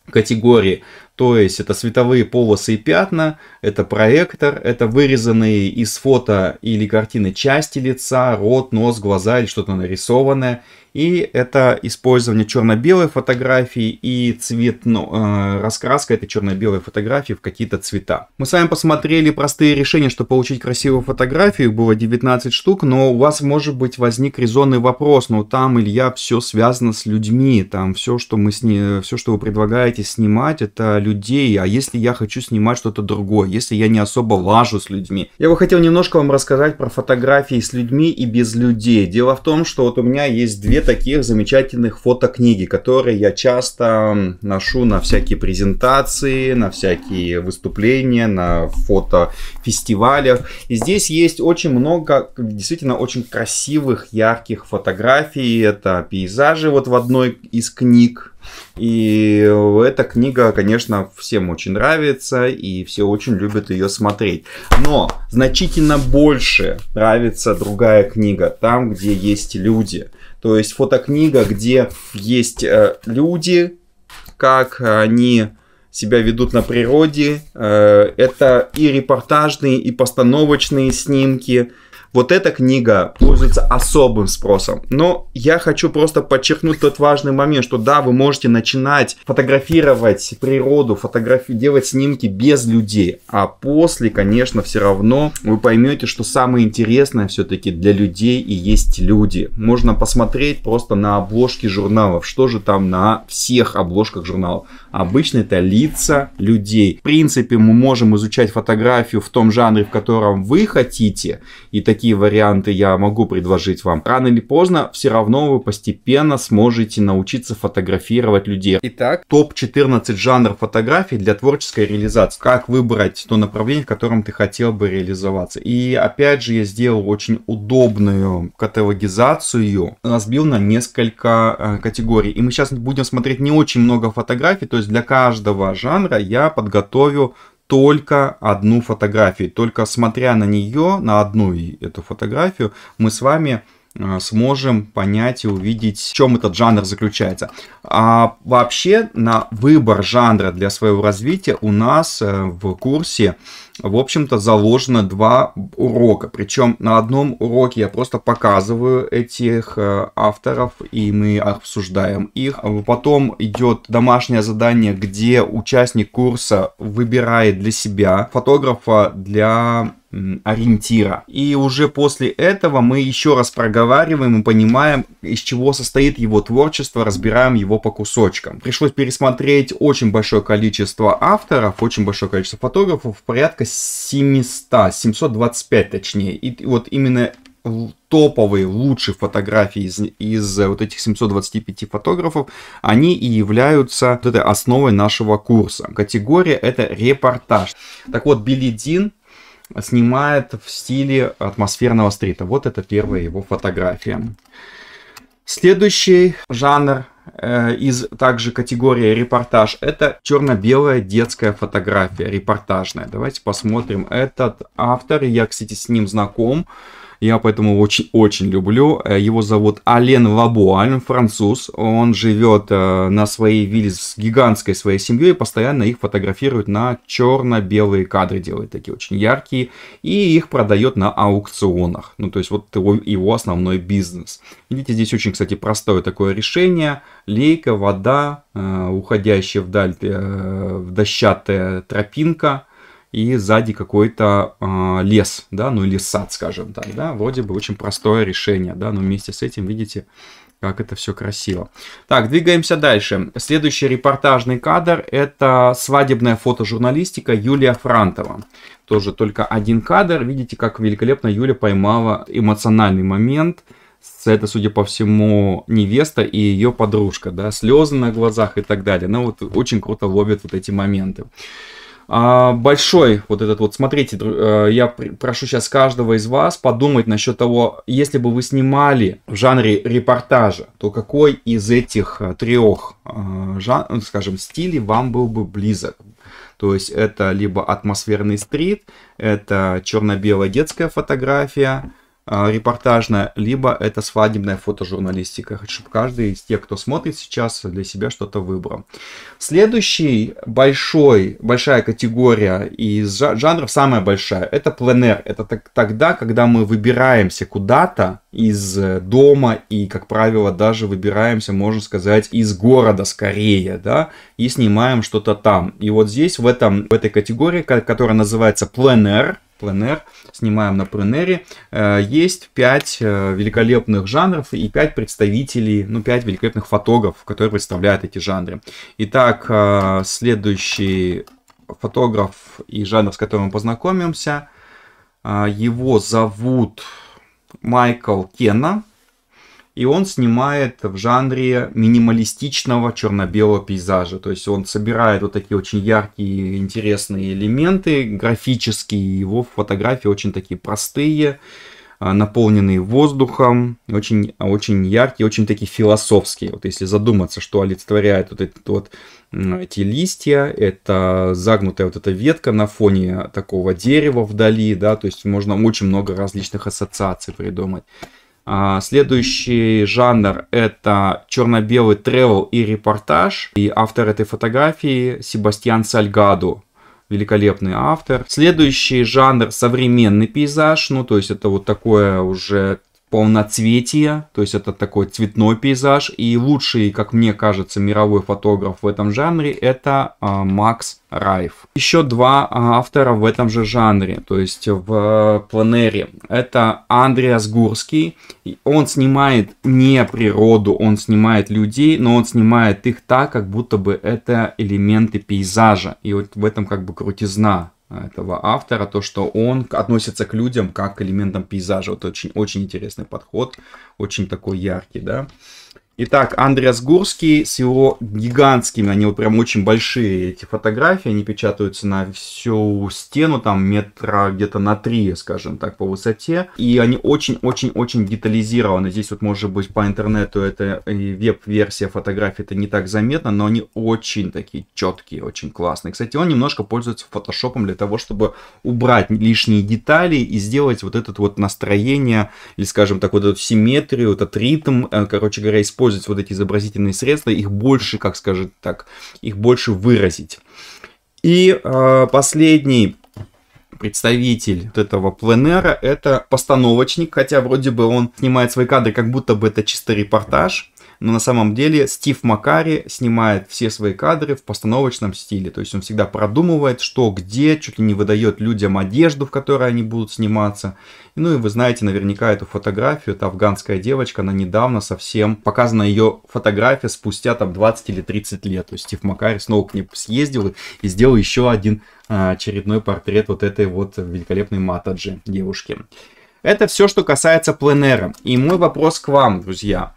категорий. То есть это световые полосы и пятна, это проектор, это вырезанные из фото или картины части лица, рот, нос, глаза или что-то нарисованное, и это использование черно-белой фотографии и цвет, ну, э, раскраска этой черно-белой фотографии в какие-то цвета. Мы с вами посмотрели простые решения, чтобы получить красивую фотографию. было 19 штук, но у вас, может быть, возник резонный вопрос. Ну, там, Илья, все связано с людьми. Там все, что, мы сни... все, что вы предлагаете снимать, это людей. А если я хочу снимать что-то другое? Если я не особо лажу с людьми? Я бы хотел немножко вам рассказать про фотографии с людьми и без людей. Дело в том, что вот у меня есть две таких замечательных фотокниги, которые я часто ношу на всякие презентации, на всякие выступления, на фотофестивалях. И здесь есть очень много действительно очень красивых, ярких фотографий. Это пейзажи вот в одной из книг. И эта книга, конечно, всем очень нравится, и все очень любят ее смотреть. Но значительно больше нравится другая книга, там, где есть люди. То есть фотокнига, где есть э, люди, как они себя ведут на природе. Э, это и репортажные, и постановочные снимки, вот эта книга пользуется особым спросом. Но я хочу просто подчеркнуть тот важный момент, что да, вы можете начинать фотографировать природу, фотографи- делать снимки без людей, а после, конечно, все равно вы поймете, что самое интересное все-таки для людей и есть люди. Можно посмотреть просто на обложки журналов, что же там на всех обложках журналов. Обычно это лица людей. В принципе, мы можем изучать фотографию в том жанре, в котором вы хотите, и такие какие варианты я могу предложить вам. Рано или поздно все равно вы постепенно сможете научиться фотографировать людей. Итак, топ-14 жанров фотографий для творческой реализации. Как выбрать то направление, в котором ты хотел бы реализоваться. И опять же, я сделал очень удобную каталогизацию, разбил на несколько э, категорий. И мы сейчас будем смотреть не очень много фотографий, то есть для каждого жанра я подготовил только одну фотографию. Только смотря на нее, на одну эту фотографию, мы с вами э, сможем понять и увидеть, в чем этот жанр заключается. А вообще на выбор жанра для своего развития у нас э, в курсе в общем-то, заложено два урока. Причем на одном уроке я просто показываю этих э, авторов, и мы обсуждаем их. Потом идет домашнее задание, где участник курса выбирает для себя фотографа для ориентира. И уже после этого мы еще раз проговариваем и понимаем, из чего состоит его творчество, разбираем его по кусочкам. Пришлось пересмотреть очень большое количество авторов, очень большое количество фотографов, порядка 700, 725 точнее. И вот именно топовые, лучшие фотографии из, из э, вот этих 725 фотографов, они и являются вот этой основой нашего курса. Категория это репортаж. Так вот, Билли Дин снимает в стиле атмосферного стрита. Вот это первая его фотография. Следующий жанр э, из также категории репортаж это черно-белая детская фотография репортажная. Давайте посмотрим этот автор. Я, кстати, с ним знаком. Я поэтому очень-очень люблю. Э, его зовут Ален Вабуаль, француз. Он живет э, на своей вилле с гигантской своей семьей, постоянно их фотографирует на черно-белые кадры, делает такие очень яркие, и их продает на аукционах. Ну, то есть вот его, его основной бизнес. Видите, здесь очень, кстати, простое такое решение. Лейка, вода, э, уходящая вдаль, в дощатая тропинка – и сзади какой-то э, лес, да, ну или сад, скажем так, да, вроде бы очень простое решение, да, но вместе с этим, видите, как это все красиво. Так, двигаемся дальше. Следующий репортажный кадр – это свадебная фотожурналистика Юлия Франтова. Тоже только один кадр. Видите, как великолепно Юля поймала эмоциональный момент – это, судя по всему, невеста и ее подружка, да, слезы на глазах и так далее. Она ну, вот очень круто ловит вот эти моменты. А, большой вот этот вот, смотрите, э, я прошу сейчас каждого из вас подумать насчет того, если бы вы снимали в жанре репортажа, то какой из этих э, трех, э, ну, скажем, стилей вам был бы близок? То есть это либо атмосферный стрит, это черно-белая детская фотография, а, репортажная, либо это свадебная фотожурналистика, Хочу, чтобы каждый из тех, кто смотрит сейчас, для себя что-то выбрал. Следующий большой, большая категория из жанров, самая большая, это пленер. Это тогда, когда мы выбираемся куда-то из э, дома и, как правило, даже выбираемся, можно сказать, из города скорее, да, и снимаем что-то там. И вот здесь, в, этом, в этой категории, которая называется пленер, пленер, снимаем на пленере, э, есть 5 э, великолепных жанров и 5 представителей, ну 5 великолепных фотографов, которые представляют эти жанры. Итак, э, следующий фотограф и жанр, с которым мы познакомимся, его зовут Майкл Кенна и он снимает в жанре минималистичного черно-белого пейзажа. То есть он собирает вот такие очень яркие, интересные элементы графические, его фотографии очень такие простые, а, наполненные воздухом, очень, очень яркие, очень такие философские. Вот если задуматься, что олицетворяет вот, этот вот эти листья, это загнутая вот эта ветка на фоне такого дерева вдали, да, то есть можно очень много различных ассоциаций придумать. А, следующий жанр это черно-белый тревел и репортаж. И автор этой фотографии Себастьян Сальгаду. Великолепный автор. Следующий жанр современный пейзаж. Ну, то есть это вот такое уже полноцветие, то есть это такой цветной пейзаж. И лучший, как мне кажется, мировой фотограф в этом жанре это а, Макс Райф. Еще два а, автора в этом же жанре, то есть в э, планере. Это Андреас Гурский. Он снимает не природу, он снимает людей, но он снимает их так, как будто бы это элементы пейзажа. И вот в этом как бы крутизна Э, этого автора, то, что он относится к людям как к элементам пейзажа. Вот очень, очень интересный подход, очень такой яркий, да. Итак, Андреас Гурский с его гигантскими, они вот прям очень большие эти фотографии, они печатаются на всю стену, там метра где-то на три, скажем так, по высоте. И они очень-очень-очень детализированы. Здесь вот, может быть, по интернету это веб-версия фотографий, это не так заметно, но они очень такие четкие, очень классные. Кстати, он немножко пользуется фотошопом для того, чтобы убрать лишние детали и сделать вот это вот настроение, или, скажем так, вот эту симметрию, этот ритм, э, короче говоря, использовать использовать вот эти изобразительные средства, их больше, как скажет так, их больше выразить. И э, последний представитель вот этого пленера это постановочник, хотя вроде бы он снимает свои кадры, как будто бы это чисто репортаж, но на самом деле Стив Макари снимает все свои кадры в постановочном стиле, то есть он всегда продумывает, что где, чуть ли не выдает людям одежду, в которой они будут сниматься. Ну и вы знаете наверняка эту фотографию, это афганская девочка, она недавно совсем, показана ее фотография спустя там 20 или 30 лет, то есть Стив Макари снова к ней съездил и сделал еще один а, очередной портрет вот этой вот великолепной матаджи девушки. Это все, что касается пленера. И мой вопрос к вам, друзья.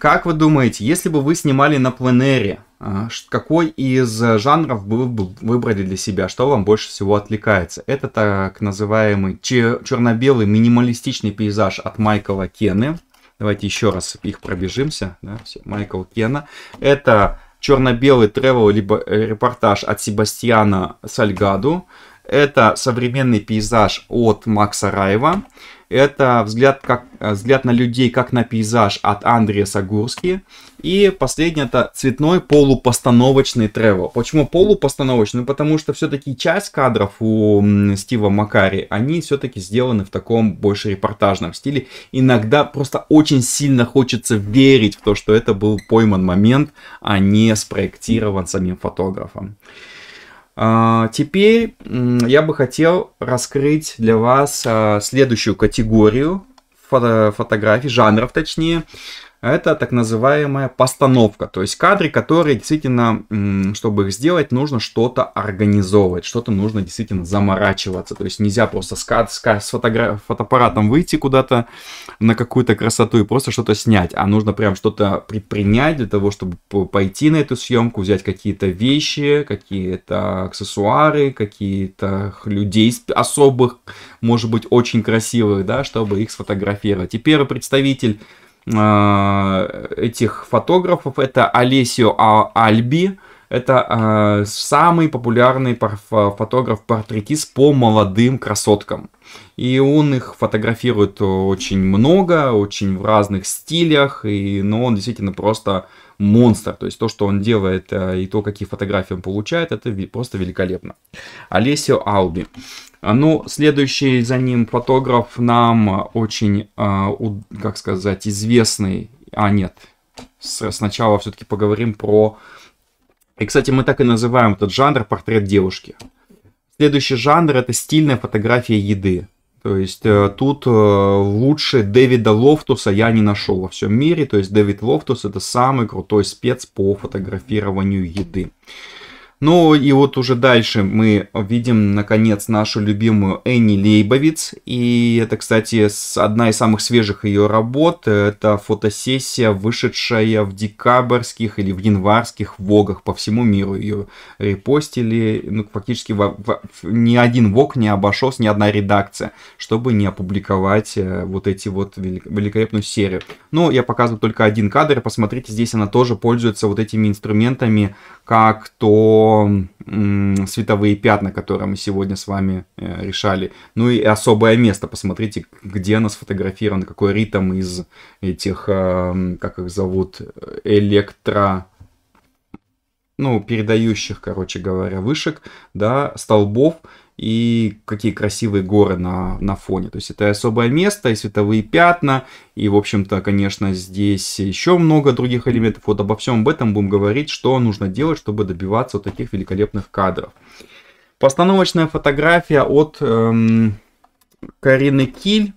Как вы думаете, если бы вы снимали на пленэре, а, какой из э, жанров вы бы выбрали для себя? Что вам больше всего отвлекается? Это так называемый черно-белый минималистичный пейзаж от Майкла Кены. Давайте еще раз их пробежимся. Да, все, Майкл Кена. Это черно-белый тревел либо э, репортаж от Себастьяна Сальгаду. Это современный пейзаж от Макса Раева. Это взгляд, как, э, взгляд на людей, как на пейзаж от Андрея Сагурски. И последнее это цветной полупостановочный тревел. Почему полупостановочный? Ну, потому что все-таки часть кадров у Стива Макари, они все-таки сделаны в таком больше репортажном стиле. Иногда просто очень сильно хочется верить в то, что это был пойман момент, а не спроектирован самим фотографом. А, теперь я бы хотел раскрыть для вас а, следующую категорию фотографий, жанров точнее, это так называемая постановка, то есть кадры, которые действительно, чтобы их сделать, нужно что-то организовывать, что-то нужно действительно заморачиваться, то есть нельзя просто с, с фотогра... фотоаппаратом выйти куда-то на какую-то красоту и просто что-то снять, а нужно прям что-то предпринять для того, чтобы пойти на эту съемку, взять какие-то вещи, какие-то аксессуары, какие-то людей особых, может быть, очень красивых, да, чтобы их сфотографировать. И первый представитель Э, этих фотографов. Это Олесио а-, Альби. Это э, самый популярный фотограф-портретист по молодым красоткам. И он их фотографирует очень много, очень в разных стилях, и, но ну, он действительно просто монстр. То есть то, что он делает э, и то, какие фотографии он получает, это просто великолепно. Олесио Алби. А, ну, следующий за ним фотограф нам очень, э, как сказать, известный. А, нет, сначала все-таки поговорим про... И, кстати, мы так и называем этот жанр портрет девушки. Следующий жанр это стильная фотография еды. То есть э, тут э, лучше Дэвида Лофтуса я не нашел во всем мире. То есть Дэвид Лофтус это самый крутой спец по фотографированию еды. Ну и вот уже дальше мы видим, наконец, нашу любимую Энни Лейбовиц. И это, кстати, одна из самых свежих ее работ. Это фотосессия, вышедшая в декабрьских или в январских вогах по всему миру. Ее репостили, ну, фактически во, во, ни один вог не обошелся, ни одна редакция, чтобы не опубликовать э, вот эти вот великолепную серию. Ну, я показываю только один кадр. Посмотрите, здесь она тоже пользуется вот этими инструментами, как то световые пятна, которые мы сегодня с вами э, решали. Ну и особое место. Посмотрите, где она сфотографирована, какой ритм из этих, э, как их зовут, электро ну, передающих, короче говоря, вышек, да, столбов, и какие красивые горы на, на фоне. То есть это особое место, и световые пятна, и, в общем-то, конечно, здесь еще много других элементов. Вот обо всем об этом будем говорить, что нужно делать, чтобы добиваться вот таких великолепных кадров. Постановочная фотография от эм, Карины Киль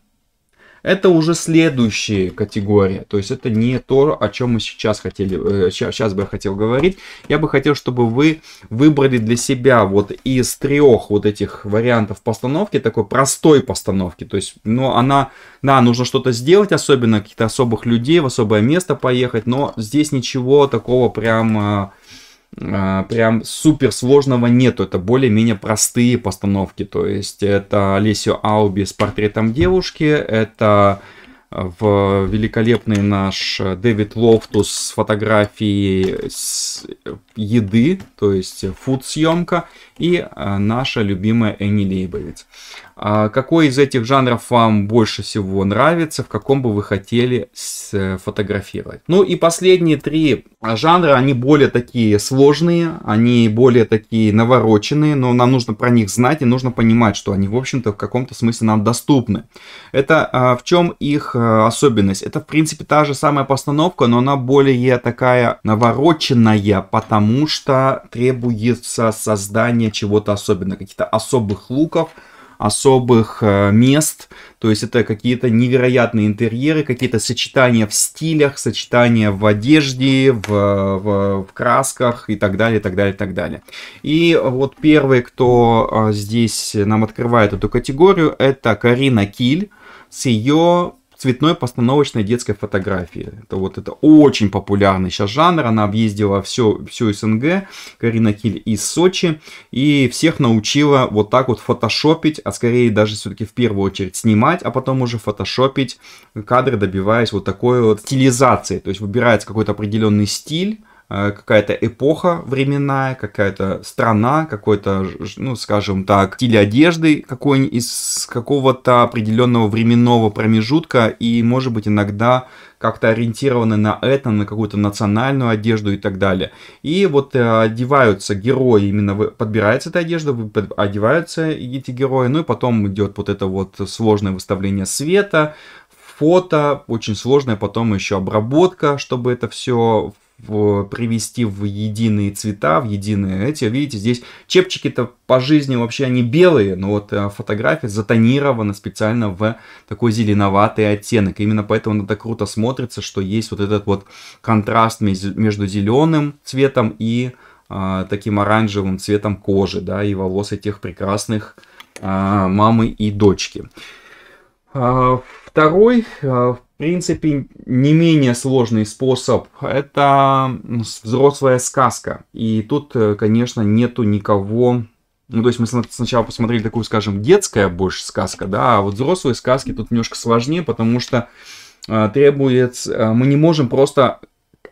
это уже следующая категория. То есть это не то, о чем мы сейчас хотели, сейчас э, бы я хотел говорить. Я бы хотел, чтобы вы выбрали для себя вот из трех вот этих вариантов постановки, такой простой постановки. То есть, ну, она, да, нужно что-то сделать, особенно каких-то особых людей, в особое место поехать, но здесь ничего такого прям а, а, прям супер сложного нету. Это более-менее простые постановки. То есть это Олесио Ауби с портретом девушки, это в великолепный наш Дэвид Лофтус с фотографией с еды, то есть фуд-съемка, и э, наша любимая Энни Лейбовиц. А какой из этих жанров вам больше всего нравится, в каком бы вы хотели э, фотографировать? Ну и последние три жанра, они более такие сложные, они более такие навороченные, но нам нужно про них знать и нужно понимать, что они, в общем-то, в каком-то смысле нам доступны. Это а, в чем их Э, особенность. Это, в принципе, та же самая постановка, но она более такая навороченная, потому что требуется создание чего-то особенного, каких-то особых луков, особых э, мест. То есть это какие-то невероятные интерьеры, какие-то сочетания в стилях, сочетания в одежде, в, в, в красках и так далее, и так далее, и так далее. И вот первый, кто э, здесь нам открывает эту категорию, это Карина Киль с ее цветной постановочной детской фотографии. Это вот это очень популярный сейчас жанр. Она объездила все, все СНГ, Карина Киль из Сочи, и всех научила вот так вот фотошопить, а скорее даже все-таки в первую очередь снимать, а потом уже фотошопить кадры, добиваясь вот такой вот стилизации. То есть выбирается какой-то определенный стиль, Э, какая-то эпоха временная, какая-то страна, какой-то, ну, скажем так, стиль одежды какой из какого-то определенного временного промежутка и, может быть, иногда как-то ориентированы на это, на какую-то национальную одежду и так далее. И вот э, одеваются герои, именно подбирается эта одежда, одеваются эти герои, ну и потом идет вот это вот сложное выставление света, фото, очень сложная потом еще обработка, чтобы это все привести в единые цвета, в единые эти. Видите, здесь чепчики-то по жизни вообще они белые, но вот э, фотография затонирована специально в такой зеленоватый оттенок. Именно поэтому она так круто смотрится, что есть вот этот вот контраст между зеленым цветом и а, таким оранжевым цветом кожи, да, и волос этих прекрасных а, мамы и дочки. А, второй а, принципе, не менее сложный способ – это взрослая сказка. И тут, э, конечно, нету никого ну, то есть мы сначала посмотрели такую, скажем, детская больше сказка, да, а вот взрослые сказки тут немножко сложнее, потому что э, требуется... Э, мы не можем просто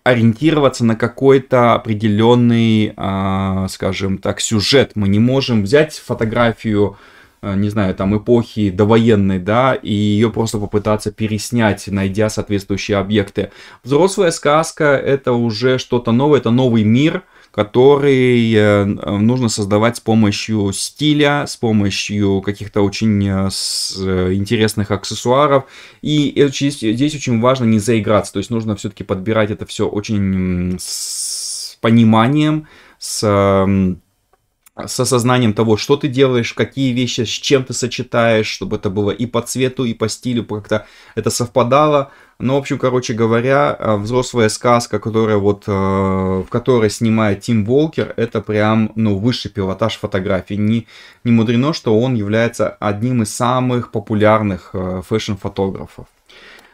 ориентироваться на какой-то определенный, э, скажем так, сюжет. Мы не можем взять фотографию Э, не знаю, там, эпохи довоенной, да, и ее просто попытаться переснять, найдя соответствующие объекты. Взрослая сказка — это уже что-то новое, это новый мир, который э, нужно создавать с помощью стиля, с помощью каких-то очень э, интересных аксессуаров. И здесь очень важно не заиграться, то есть нужно все-таки подбирать это все очень с пониманием, с с осознанием того, что ты делаешь, какие вещи, с чем ты сочетаешь, чтобы это было и по цвету, и по стилю, как-то это совпадало. Но, ну, в общем, короче говоря, э, взрослая сказка, которая вот, э, в которой снимает Тим Волкер, это прям, ну, высший пилотаж фотографии. Не, не мудрено, что он является одним из самых популярных э, фэшн-фотографов.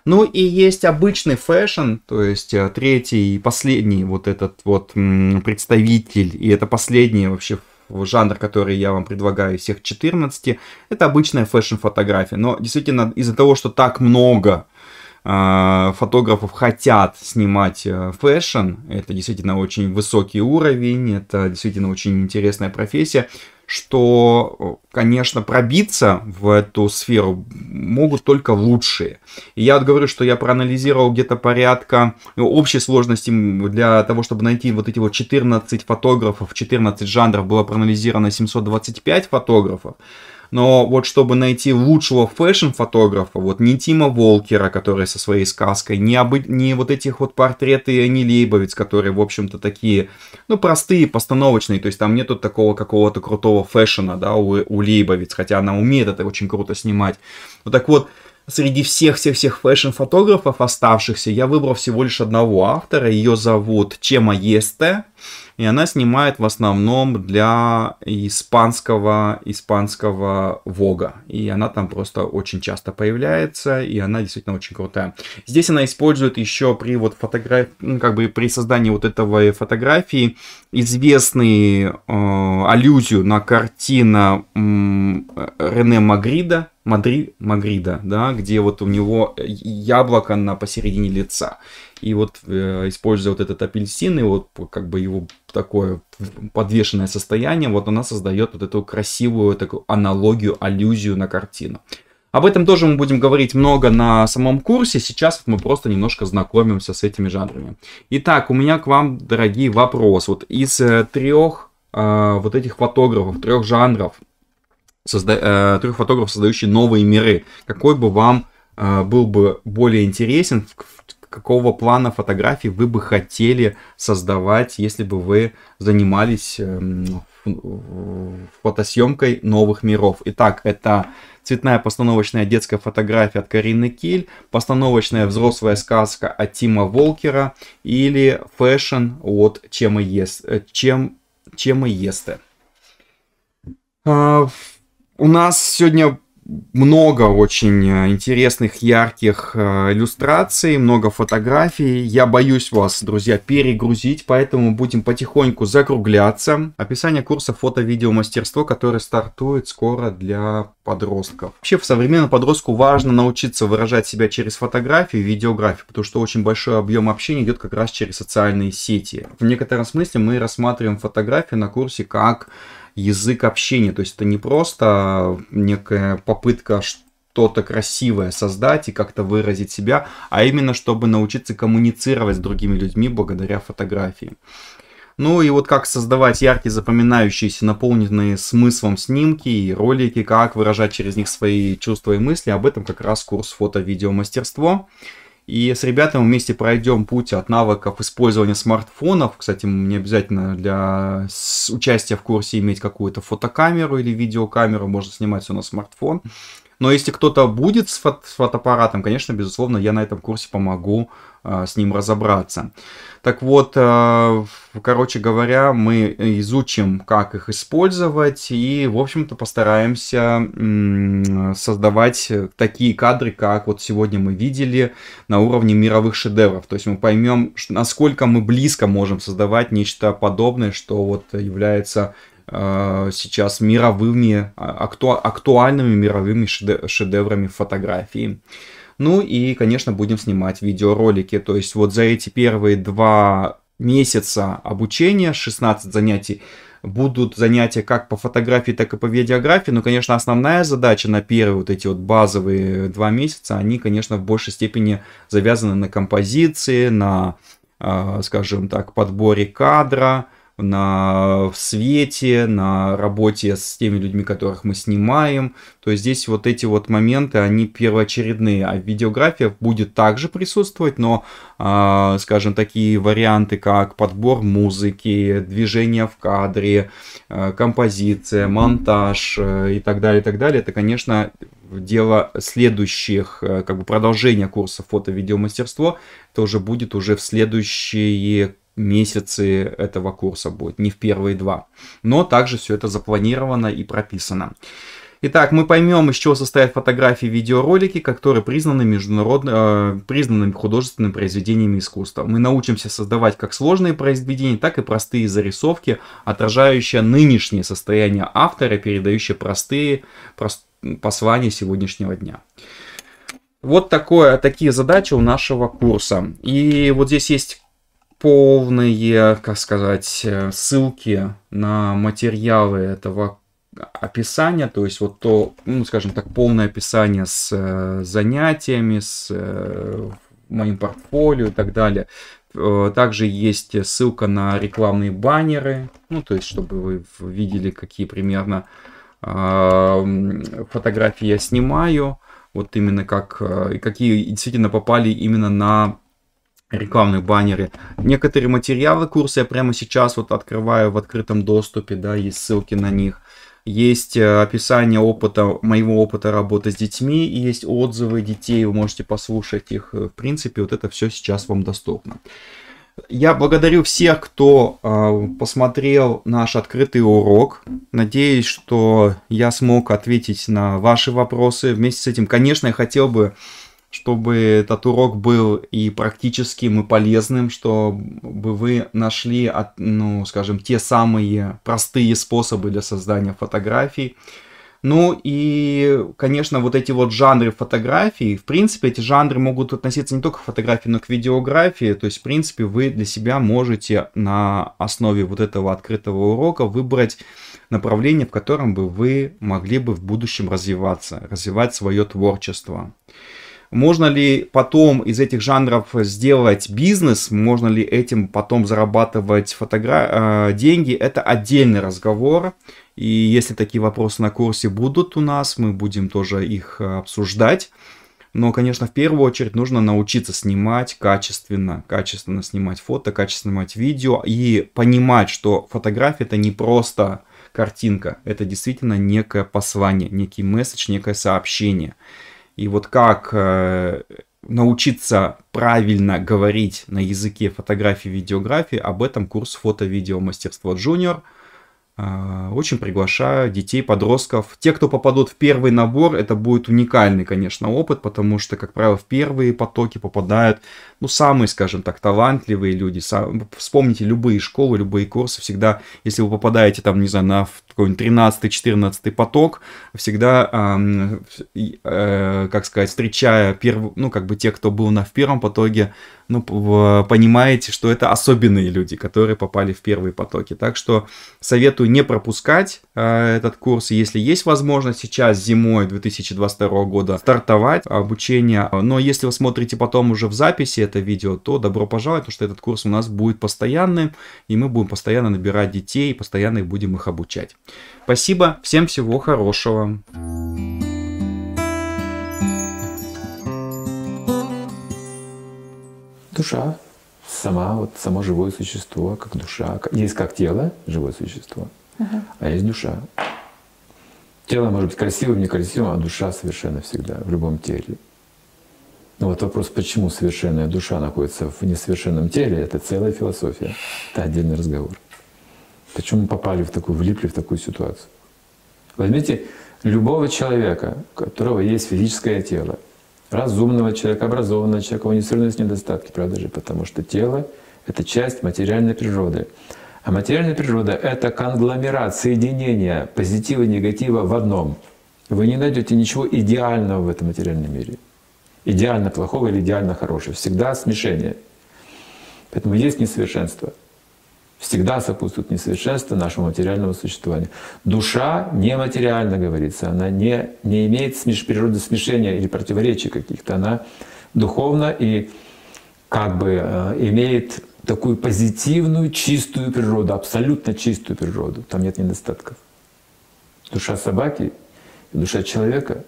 Ну и есть обычный фэшн, то есть третий и последний вот этот вот представитель, и это последний вообще жанр, который я вам предлагаю, всех 14, это обычная фэшн-фотография. Но действительно, из-за того, что так много а, фотографов хотят снимать э, фэшн. Это действительно очень высокий уровень, это действительно очень интересная профессия что, э, конечно, пробиться в эту сферу могут только лучшие. И я вот говорю, что я проанализировал где-то порядка ну, общей сложности для того, чтобы найти вот эти вот 14 фотографов, 14 жанров, было проанализировано 725 фотографов но вот чтобы найти лучшего фэшн-фотографа, вот не Тима Волкера, который со своей сказкой, не, обы... не вот этих вот портреты Ани Лейбовиц, которые, в общем-то, такие, ну, простые, постановочные, то есть там нету такого какого-то крутого фэшена, да, у, у Лейбовиц, хотя она умеет это очень круто снимать. Вот так вот, среди всех-всех-всех фэшн-фотографов оставшихся я выбрал всего лишь одного автора, ее зовут Чема Есте, и она снимает в основном для испанского, испанского Вога. И она там просто очень часто появляется, и она действительно очень крутая. Здесь она использует еще при вот фотографии, ну, как бы при создании вот этого фотографии известный э, аллюзию на картина э, Рене Магрида, Мадри, Магрида, да, где вот у него яблоко на посередине лица и вот э, используя вот этот апельсин и вот как бы его такое подвешенное состояние, вот она создает вот эту красивую такую аналогию, аллюзию на картину. Об этом тоже мы будем говорить много на самом курсе, сейчас мы просто немножко знакомимся с этими жанрами. Итак, у меня к вам, дорогие, вопрос. Вот из э, трех э, вот этих фотографов, трех жанров, созда... э, трех фотографов, создающих новые миры, какой бы вам э, был бы более интересен, в, какого плана фотографий вы бы хотели создавать, если бы вы занимались эм, фотосъемкой новых миров. Итак, это цветная постановочная детская фотография от Карины Киль, постановочная взрослая сказка от Тима Волкера или фэшн от э, Чем и Ест. Чем, чем и Есте. А, у нас сегодня много очень э, интересных, ярких э, иллюстраций, много фотографий. Я боюсь вас, друзья, перегрузить, поэтому будем потихоньку закругляться. Описание курса фото видеомастерство который стартует скоро для подростков. Вообще, в современном подростку важно научиться выражать себя через фотографии, видеографию, потому что очень большой объем общения идет как раз через социальные сети. В некотором смысле мы рассматриваем фотографии на курсе как язык общения. То есть это не просто некая попытка что-то красивое создать и как-то выразить себя, а именно чтобы научиться коммуницировать с другими людьми благодаря фотографии. Ну и вот как создавать яркие, запоминающиеся, наполненные смыслом снимки и ролики, как выражать через них свои чувства и мысли, об этом как раз курс фото-видео мастерство. И с ребятами вместе пройдем путь от навыков использования смартфонов. Кстати, не обязательно для участия в курсе иметь какую-то фотокамеру или видеокамеру. Можно снимать все на смартфон. Но если кто-то будет с, фото с фотоаппаратом, конечно, безусловно, я на этом курсе помогу а, с ним разобраться. Так вот, а, короче говоря, мы изучим, как их использовать и, в общем-то, постараемся создавать такие кадры, как вот сегодня мы видели на уровне мировых шедевров. То есть мы поймем, насколько мы близко можем создавать нечто подобное, что вот является а, сейчас мировыми, акту, актуальными мировыми шедеврами фотографии. Ну и, конечно, будем снимать видеоролики. То есть вот за эти первые два месяца обучения, 16 занятий, будут занятия как по фотографии, так и по видеографии. Но, конечно, основная задача на первые вот эти вот базовые два месяца, они, конечно, в большей степени завязаны на композиции, на, а, скажем так, подборе кадра, на э, в свете, на работе с теми людьми, которых мы снимаем. То есть здесь вот эти вот моменты, они первоочередные. А видеография будет также присутствовать, но, э, скажем, такие варианты, как подбор музыки, движение в кадре, э, композиция, монтаж э, и так далее, и так далее, это, конечно, дело следующих, э, как бы продолжение курса фото-видеомастерство, это уже будет уже в следующие месяцы этого курса будет, не в первые два. Но также все это запланировано и прописано. Итак, мы поймем, из чего состоят фотографии и видеоролики, которые признаны, международно, э, признанными художественными произведениями искусства. Мы научимся создавать как сложные произведения, так и простые зарисовки, отражающие нынешнее состояние автора, передающие простые прост, послания сегодняшнего дня. Вот такое, такие задачи у нашего курса. И вот здесь есть полные, как сказать, э, ссылки на материалы этого описания, то есть вот то, ну, скажем так, полное описание с э, занятиями, с э, моим портфолио и так далее. также есть ссылка на рекламные баннеры, ну, то есть, чтобы вы видели, какие примерно а, фотографии я снимаю, вот именно как, и какие действительно попали именно на рекламные баннеры. Некоторые материалы курса я прямо сейчас вот открываю в открытом доступе, да, есть ссылки на них. Есть э, описание опыта, моего опыта работы с детьми, и есть отзывы детей, вы можете послушать их. Э, в принципе, вот это все сейчас вам доступно. Я благодарю всех, кто э, посмотрел наш открытый урок. Надеюсь, что я смог ответить на ваши вопросы. Вместе с этим, конечно, я хотел бы чтобы этот урок был и практическим, и полезным, чтобы вы нашли, ну, скажем, те самые простые способы для создания фотографий. Ну и, конечно, вот эти вот жанры фотографий, в принципе, эти жанры могут относиться не только к фотографии, но и к видеографии. То есть, в принципе, вы для себя можете на основе вот этого открытого урока выбрать направление, в котором бы вы могли бы в будущем развиваться, развивать свое творчество. Можно ли потом из этих жанров сделать бизнес? Можно ли этим потом зарабатывать фотогра... Э, деньги? Это отдельный разговор. И если такие вопросы на курсе будут у нас, мы будем тоже их э, обсуждать. Но, конечно, в первую очередь нужно научиться снимать качественно. Качественно снимать фото, качественно снимать видео и понимать, что фотография это не просто картинка. Это действительно некое послание, некий месседж, некое сообщение. И вот как э, научиться правильно говорить на языке фотографии, видеографии, об этом курс фото-видео мастерство джуниор – а, очень приглашаю детей, подростков. Те, кто попадут в первый набор, это будет уникальный, конечно, опыт, потому что, как правило, в первые потоки попадают, ну, самые, скажем так, талантливые люди. Вспомните любые школы, любые курсы. Всегда, если вы попадаете, там, не знаю, на какой-нибудь 13-14 поток, всегда, э, э, как сказать, встречая, перв... ну, как бы те, кто был на в первом потоке, ну, понимаете, что это особенные люди, которые попали в первые потоки. Так что советую не пропускать э, этот курс, если есть возможность сейчас зимой 2022 года стартовать а, обучение. Но если вы смотрите потом уже в записи это видео, то добро пожаловать, потому что этот курс у нас будет постоянным, и мы будем постоянно набирать детей, постоянно их будем их обучать. Спасибо, всем всего хорошего. Thank you душа, сама, вот само живое существо, как душа. Есть как тело, живое существо, uh-huh. а есть душа. Тело может быть красивым, некрасивым, а душа совершенно всегда, в любом теле. Но вот вопрос, почему совершенная душа находится в несовершенном теле, это целая философия, это отдельный разговор. Почему мы попали в такую, влипли в такую ситуацию? Возьмите любого человека, у которого есть физическое тело, разумного человека, образованного человека, у него есть недостатки, правда же, потому что тело — это часть материальной природы. А материальная природа — это конгломерат, соединение позитива и негатива в одном. Вы не найдете ничего идеального в этом материальном мире. Идеально плохого или идеально хорошего. Всегда смешение. Поэтому есть несовершенство — всегда сопутствует несовершенство нашему материального существования. Душа нематериальна, говорится, она не, не имеет смеш, природы смешения или противоречий каких-то, она духовна и как бы э, имеет такую позитивную, чистую природу, абсолютно чистую природу, там нет недостатков. Душа собаки и душа человека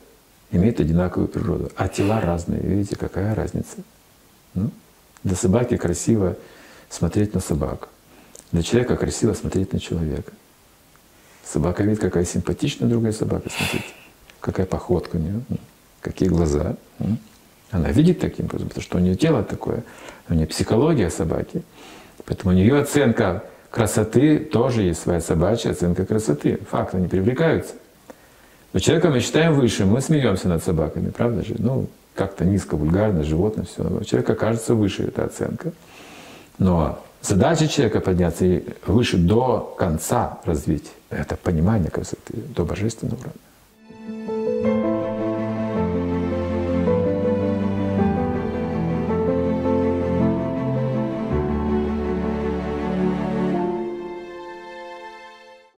имеют одинаковую природу, а тела разные, видите, какая разница. Ну, для собаки красиво смотреть на собаку. На человека красиво смотреть на человека. Собака видит, какая симпатичная другая собака, смотрите. Какая походка у нее, какие глаза. Она видит таким образом, потому что у нее тело такое, у нее психология собаки. Поэтому у нее оценка красоты тоже есть своя собачья оценка красоты. Факт, они привлекаются. Но человека мы считаем выше, мы смеемся над собаками, правда же? Ну, как-то низко, вульгарно, животное, все. У человека кажется выше эта оценка. Но Задача человека подняться и выше до конца развить это понимание красоты, до божественного уровня.